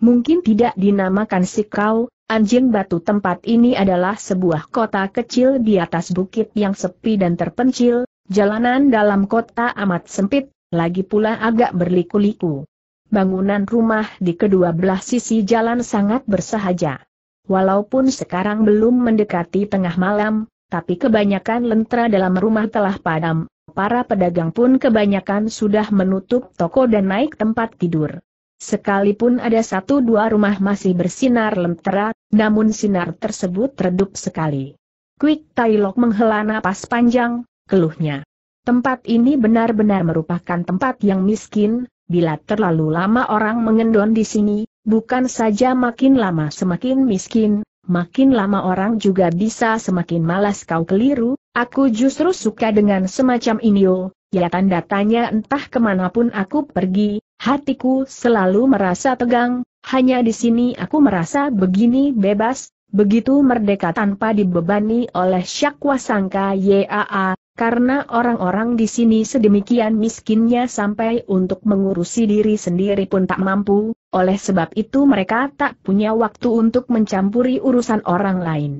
Mungkin tidak dinamakan Sikau, anjing batu tempat ini adalah sebuah kota kecil di atas bukit yang sepi dan terpencil, jalanan dalam kota amat sempit, lagi pula agak berliku-liku. Bangunan rumah di kedua belah sisi jalan sangat bersahaja. Walaupun sekarang belum mendekati tengah malam, tapi kebanyakan lentera dalam rumah telah padam, para pedagang pun kebanyakan sudah menutup toko dan naik tempat tidur. Sekalipun ada satu dua rumah masih bersinar lentera, namun sinar tersebut redup sekali. Quick Tailok menghela napas panjang, keluhnya. Tempat ini benar-benar merupakan tempat yang miskin, bila terlalu lama orang mengendon di sini, bukan saja makin lama semakin miskin, makin lama orang juga bisa semakin malas kau keliru, aku justru suka dengan semacam ini yo, oh. ya tanda tanya entah kemanapun aku pergi, hatiku selalu merasa tegang, hanya di sini aku merasa begini bebas, begitu merdeka tanpa dibebani oleh syakwa sangka YAA, karena orang-orang di sini sedemikian miskinnya sampai untuk mengurusi diri sendiri pun tak mampu, oleh sebab itu mereka tak punya waktu untuk mencampuri urusan orang lain.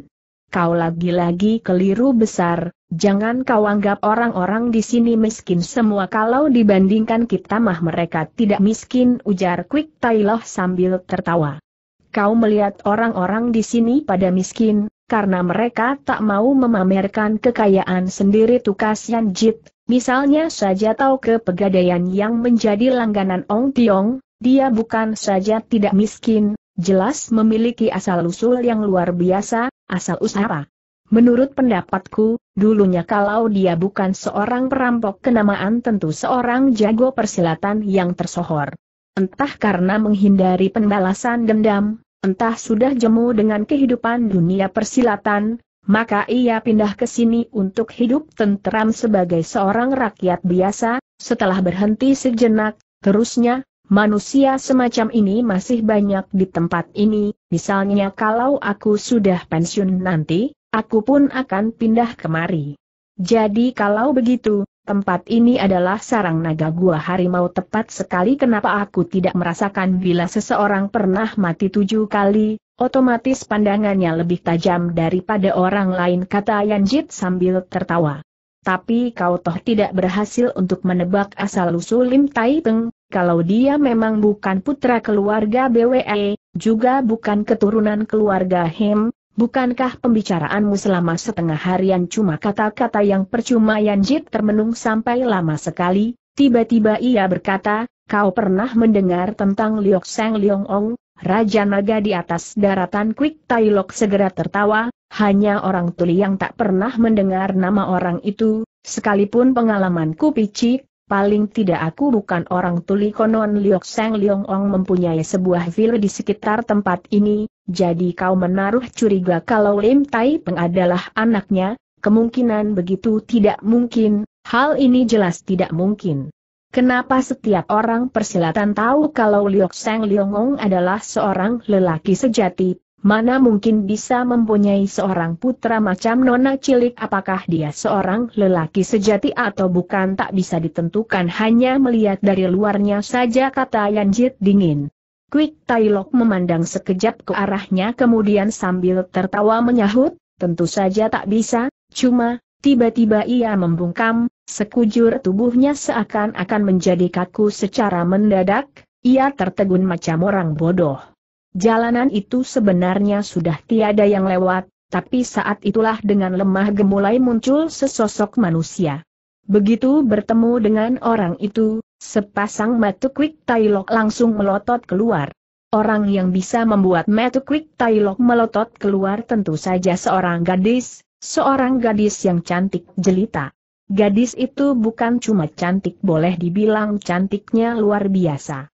Kau lagi-lagi keliru besar, jangan kau anggap orang-orang di sini miskin semua kalau dibandingkan kita mah mereka tidak miskin ujar Quick Tailoh sambil tertawa. Kau melihat orang-orang di sini pada miskin, karena mereka tak mau memamerkan kekayaan sendiri Tukas Yan Jit, misalnya saja tahu ke pegadaian yang menjadi langganan Ong Tiong, dia bukan saja tidak miskin, jelas memiliki asal-usul yang luar biasa, asal usaha. Menurut pendapatku, dulunya kalau dia bukan seorang perampok kenamaan tentu seorang jago persilatan yang tersohor. Entah karena menghindari pembalasan dendam, entah sudah jemu dengan kehidupan dunia persilatan, maka ia pindah ke sini untuk hidup tentram sebagai seorang rakyat biasa, setelah berhenti sejenak, terusnya, manusia semacam ini masih banyak di tempat ini, misalnya kalau aku sudah pensiun nanti, aku pun akan pindah kemari. Jadi kalau begitu, Tempat ini adalah sarang naga gua harimau tepat sekali kenapa aku tidak merasakan bila seseorang pernah mati tujuh kali, otomatis pandangannya lebih tajam daripada orang lain kata Yanjit sambil tertawa. Tapi kau toh tidak berhasil untuk menebak asal-usul Lim Tai Teng, kalau dia memang bukan putra keluarga BWE, juga bukan keturunan keluarga Hem, Bukankah pembicaraanmu selama setengah harian cuma kata-kata yang percuma Yanjit termenung sampai lama sekali? Tiba-tiba ia berkata, kau pernah mendengar tentang Liok Seng Liong Ong, Raja Naga di atas daratan Kwik Tai Lok segera tertawa, hanya orang tuli yang tak pernah mendengar nama orang itu, sekalipun pengalamanku picik, Paling tidak aku bukan orang tuli konon Liok Sang Liong Ong mempunyai sebuah villa di sekitar tempat ini, jadi kau menaruh curiga kalau Lim Tai Peng adalah anaknya, kemungkinan begitu tidak mungkin, hal ini jelas tidak mungkin. Kenapa setiap orang persilatan tahu kalau Liok Sang Liong Ong adalah seorang lelaki sejati, Mana mungkin bisa mempunyai seorang putra macam nona cilik apakah dia seorang lelaki sejati atau bukan tak bisa ditentukan hanya melihat dari luarnya saja kata Yanjit dingin. Quick Tailok memandang sekejap ke arahnya kemudian sambil tertawa menyahut, tentu saja tak bisa, cuma, tiba-tiba ia membungkam, sekujur tubuhnya seakan-akan menjadi kaku secara mendadak, ia tertegun macam orang bodoh. Jalanan itu sebenarnya sudah tiada yang lewat, tapi saat itulah dengan lemah gemulai muncul sesosok manusia. Begitu bertemu dengan orang itu, sepasang Matukwik Tailok langsung melotot keluar. Orang yang bisa membuat Matukwik Tailok melotot keluar tentu saja seorang gadis, seorang gadis yang cantik jelita. Gadis itu bukan cuma cantik boleh dibilang cantiknya luar biasa.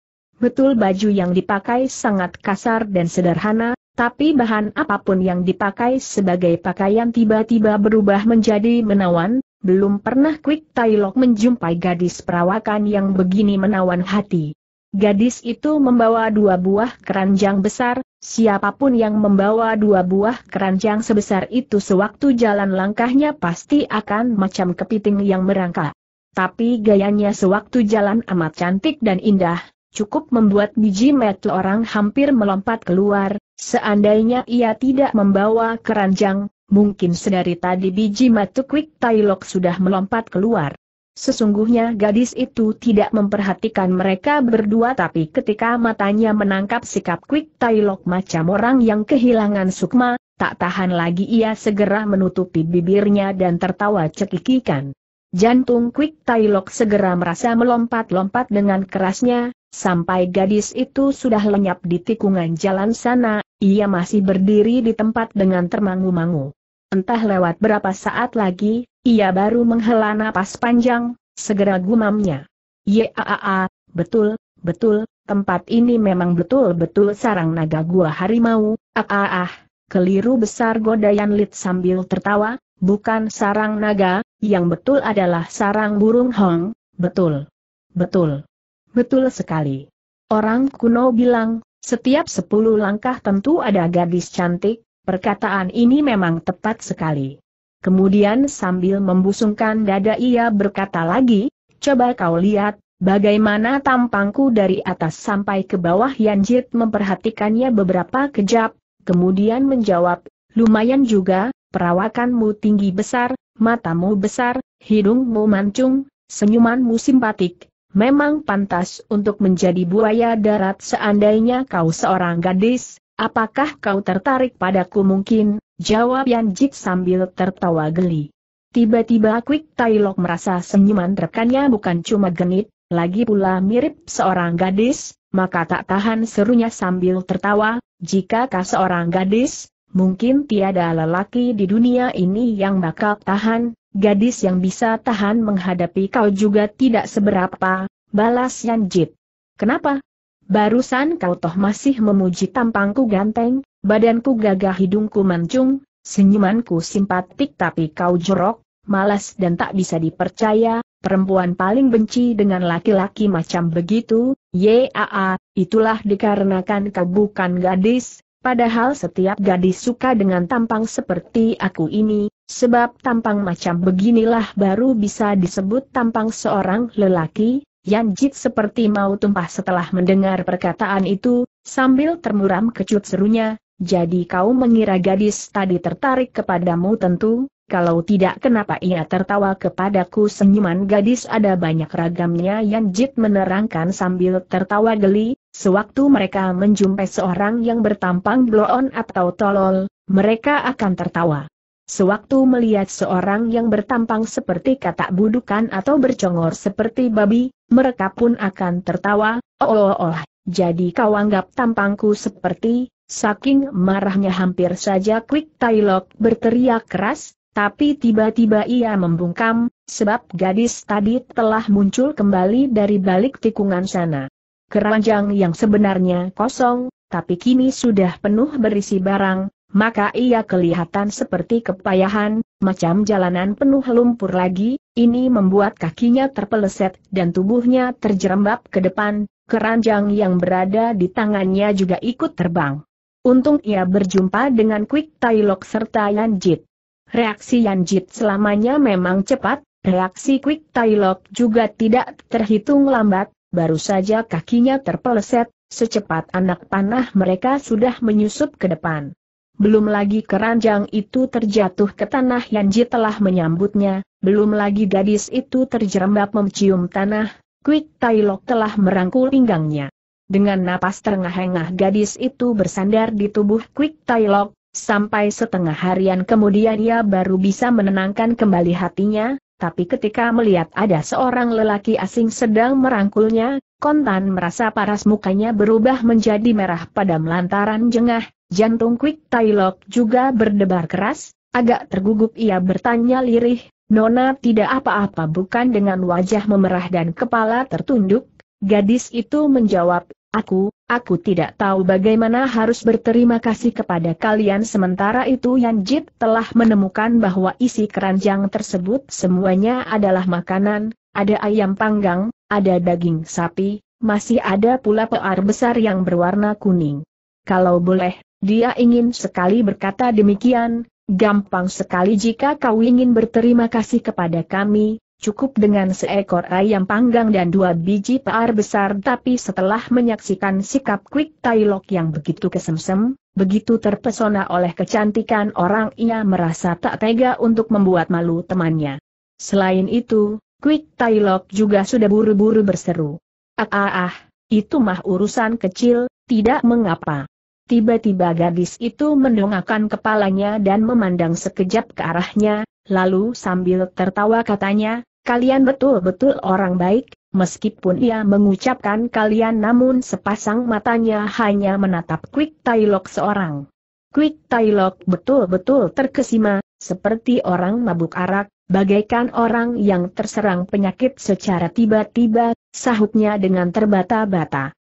Betul baju yang dipakai sangat kasar dan sederhana, tapi bahan apapun yang dipakai sebagai pakaian tiba-tiba berubah menjadi menawan, belum pernah Quick Tailok menjumpai gadis perawakan yang begini menawan hati. Gadis itu membawa dua buah keranjang besar, siapapun yang membawa dua buah keranjang sebesar itu sewaktu jalan langkahnya pasti akan macam kepiting yang merangkak. Tapi gayanya sewaktu jalan amat cantik dan indah, cukup membuat biji metu orang hampir melompat keluar, seandainya ia tidak membawa keranjang, mungkin sedari tadi biji metu Quick Tailok sudah melompat keluar. Sesungguhnya gadis itu tidak memperhatikan mereka berdua tapi ketika matanya menangkap sikap Quick Tailok macam orang yang kehilangan sukma, tak tahan lagi ia segera menutupi bibirnya dan tertawa cekikikan. Jantung Quick Tailok segera merasa melompat-lompat dengan kerasnya, sampai gadis itu sudah lenyap di tikungan jalan sana, ia masih berdiri di tempat dengan termangu-mangu. Entah lewat berapa saat lagi, ia baru menghela napas panjang, segera gumamnya. Yaaa, betul, betul, tempat ini memang betul-betul sarang naga gua harimau, ah keliru besar godayan Lit sambil tertawa, bukan sarang naga, yang betul adalah sarang burung hong, betul. Betul. Betul sekali. Orang kuno bilang, setiap sepuluh langkah tentu ada gadis cantik, perkataan ini memang tepat sekali. Kemudian sambil membusungkan dada ia berkata lagi, coba kau lihat, bagaimana tampangku dari atas sampai ke bawah Yanjit memperhatikannya beberapa kejap, kemudian menjawab, lumayan juga, perawakanmu tinggi besar, matamu besar, hidungmu mancung, senyumanmu simpatik, memang pantas untuk menjadi buaya darat seandainya kau seorang gadis, apakah kau tertarik padaku mungkin, jawab Yan Jik sambil tertawa geli. Tiba-tiba Quick Tailok merasa senyuman rekannya bukan cuma genit, lagi pula mirip seorang gadis, maka tak tahan serunya sambil tertawa, jika kau seorang gadis, mungkin tiada lelaki di dunia ini yang bakal tahan, gadis yang bisa tahan menghadapi kau juga tidak seberapa, balas Yanji. Kenapa? Barusan kau toh masih memuji tampangku ganteng, badanku gagah hidungku mancung, senyumanku simpatik tapi kau jorok, malas dan tak bisa dipercaya, perempuan paling benci dengan laki-laki macam begitu, yaa, itulah dikarenakan kau bukan gadis, Padahal setiap gadis suka dengan tampang seperti aku ini, sebab tampang macam beginilah baru bisa disebut tampang seorang lelaki, Yan Jit seperti mau tumpah setelah mendengar perkataan itu, sambil termuram kecut serunya, jadi kau mengira gadis tadi tertarik kepadamu tentu, kalau tidak kenapa ia tertawa kepadaku senyuman gadis ada banyak ragamnya Yan Jit menerangkan sambil tertawa geli, Sewaktu mereka menjumpai seorang yang bertampang bloon atau tolol, mereka akan tertawa. Sewaktu melihat seorang yang bertampang seperti katak budukan atau bercongor seperti babi, mereka pun akan tertawa, oh, oh, oh, jadi kau anggap tampangku seperti, saking marahnya hampir saja Quick Tailok berteriak keras, tapi tiba-tiba ia membungkam, sebab gadis tadi telah muncul kembali dari balik tikungan sana keranjang yang sebenarnya kosong, tapi kini sudah penuh berisi barang, maka ia kelihatan seperti kepayahan, macam jalanan penuh lumpur lagi, ini membuat kakinya terpeleset dan tubuhnya terjerembab ke depan, keranjang yang berada di tangannya juga ikut terbang. Untung ia berjumpa dengan Quick Tailok serta Yan Jit. Reaksi Yan Jit selamanya memang cepat, reaksi Quick Tailok juga tidak terhitung lambat, baru saja kakinya terpeleset, secepat anak panah mereka sudah menyusup ke depan. Belum lagi keranjang itu terjatuh ke tanah Yanji telah menyambutnya, belum lagi gadis itu terjerembab mencium tanah, Quick Tailok telah merangkul pinggangnya. Dengan napas terengah-engah gadis itu bersandar di tubuh Quick Tailok, sampai setengah harian kemudian ia baru bisa menenangkan kembali hatinya, tapi ketika melihat ada seorang lelaki asing sedang merangkulnya, kontan merasa paras mukanya berubah menjadi merah pada lantaran jengah, jantung Quick Tailok juga berdebar keras, agak tergugup ia bertanya lirih, Nona tidak apa-apa bukan dengan wajah memerah dan kepala tertunduk, gadis itu menjawab, aku, Aku tidak tahu bagaimana harus berterima kasih kepada kalian sementara itu Yan Jit telah menemukan bahwa isi keranjang tersebut semuanya adalah makanan, ada ayam panggang, ada daging sapi, masih ada pula pear besar yang berwarna kuning. Kalau boleh, dia ingin sekali berkata demikian, gampang sekali jika kau ingin berterima kasih kepada kami, cukup dengan seekor ayam panggang dan dua biji par besar tapi setelah menyaksikan sikap Quick Tailok yang begitu kesemsem, begitu terpesona oleh kecantikan orang ia merasa tak tega untuk membuat malu temannya. Selain itu, Quick Tailok juga sudah buru-buru berseru. Ah ah ah, itu mah urusan kecil, tidak mengapa. Tiba-tiba gadis itu mendongakkan kepalanya dan memandang sekejap ke arahnya, lalu sambil tertawa katanya, Kalian betul-betul orang baik, meskipun ia mengucapkan kalian namun sepasang matanya hanya menatap Quick Tailok seorang. Quick Tailok betul-betul terkesima, seperti orang mabuk arak, bagaikan orang yang terserang penyakit secara tiba-tiba, sahutnya dengan terbata-bata.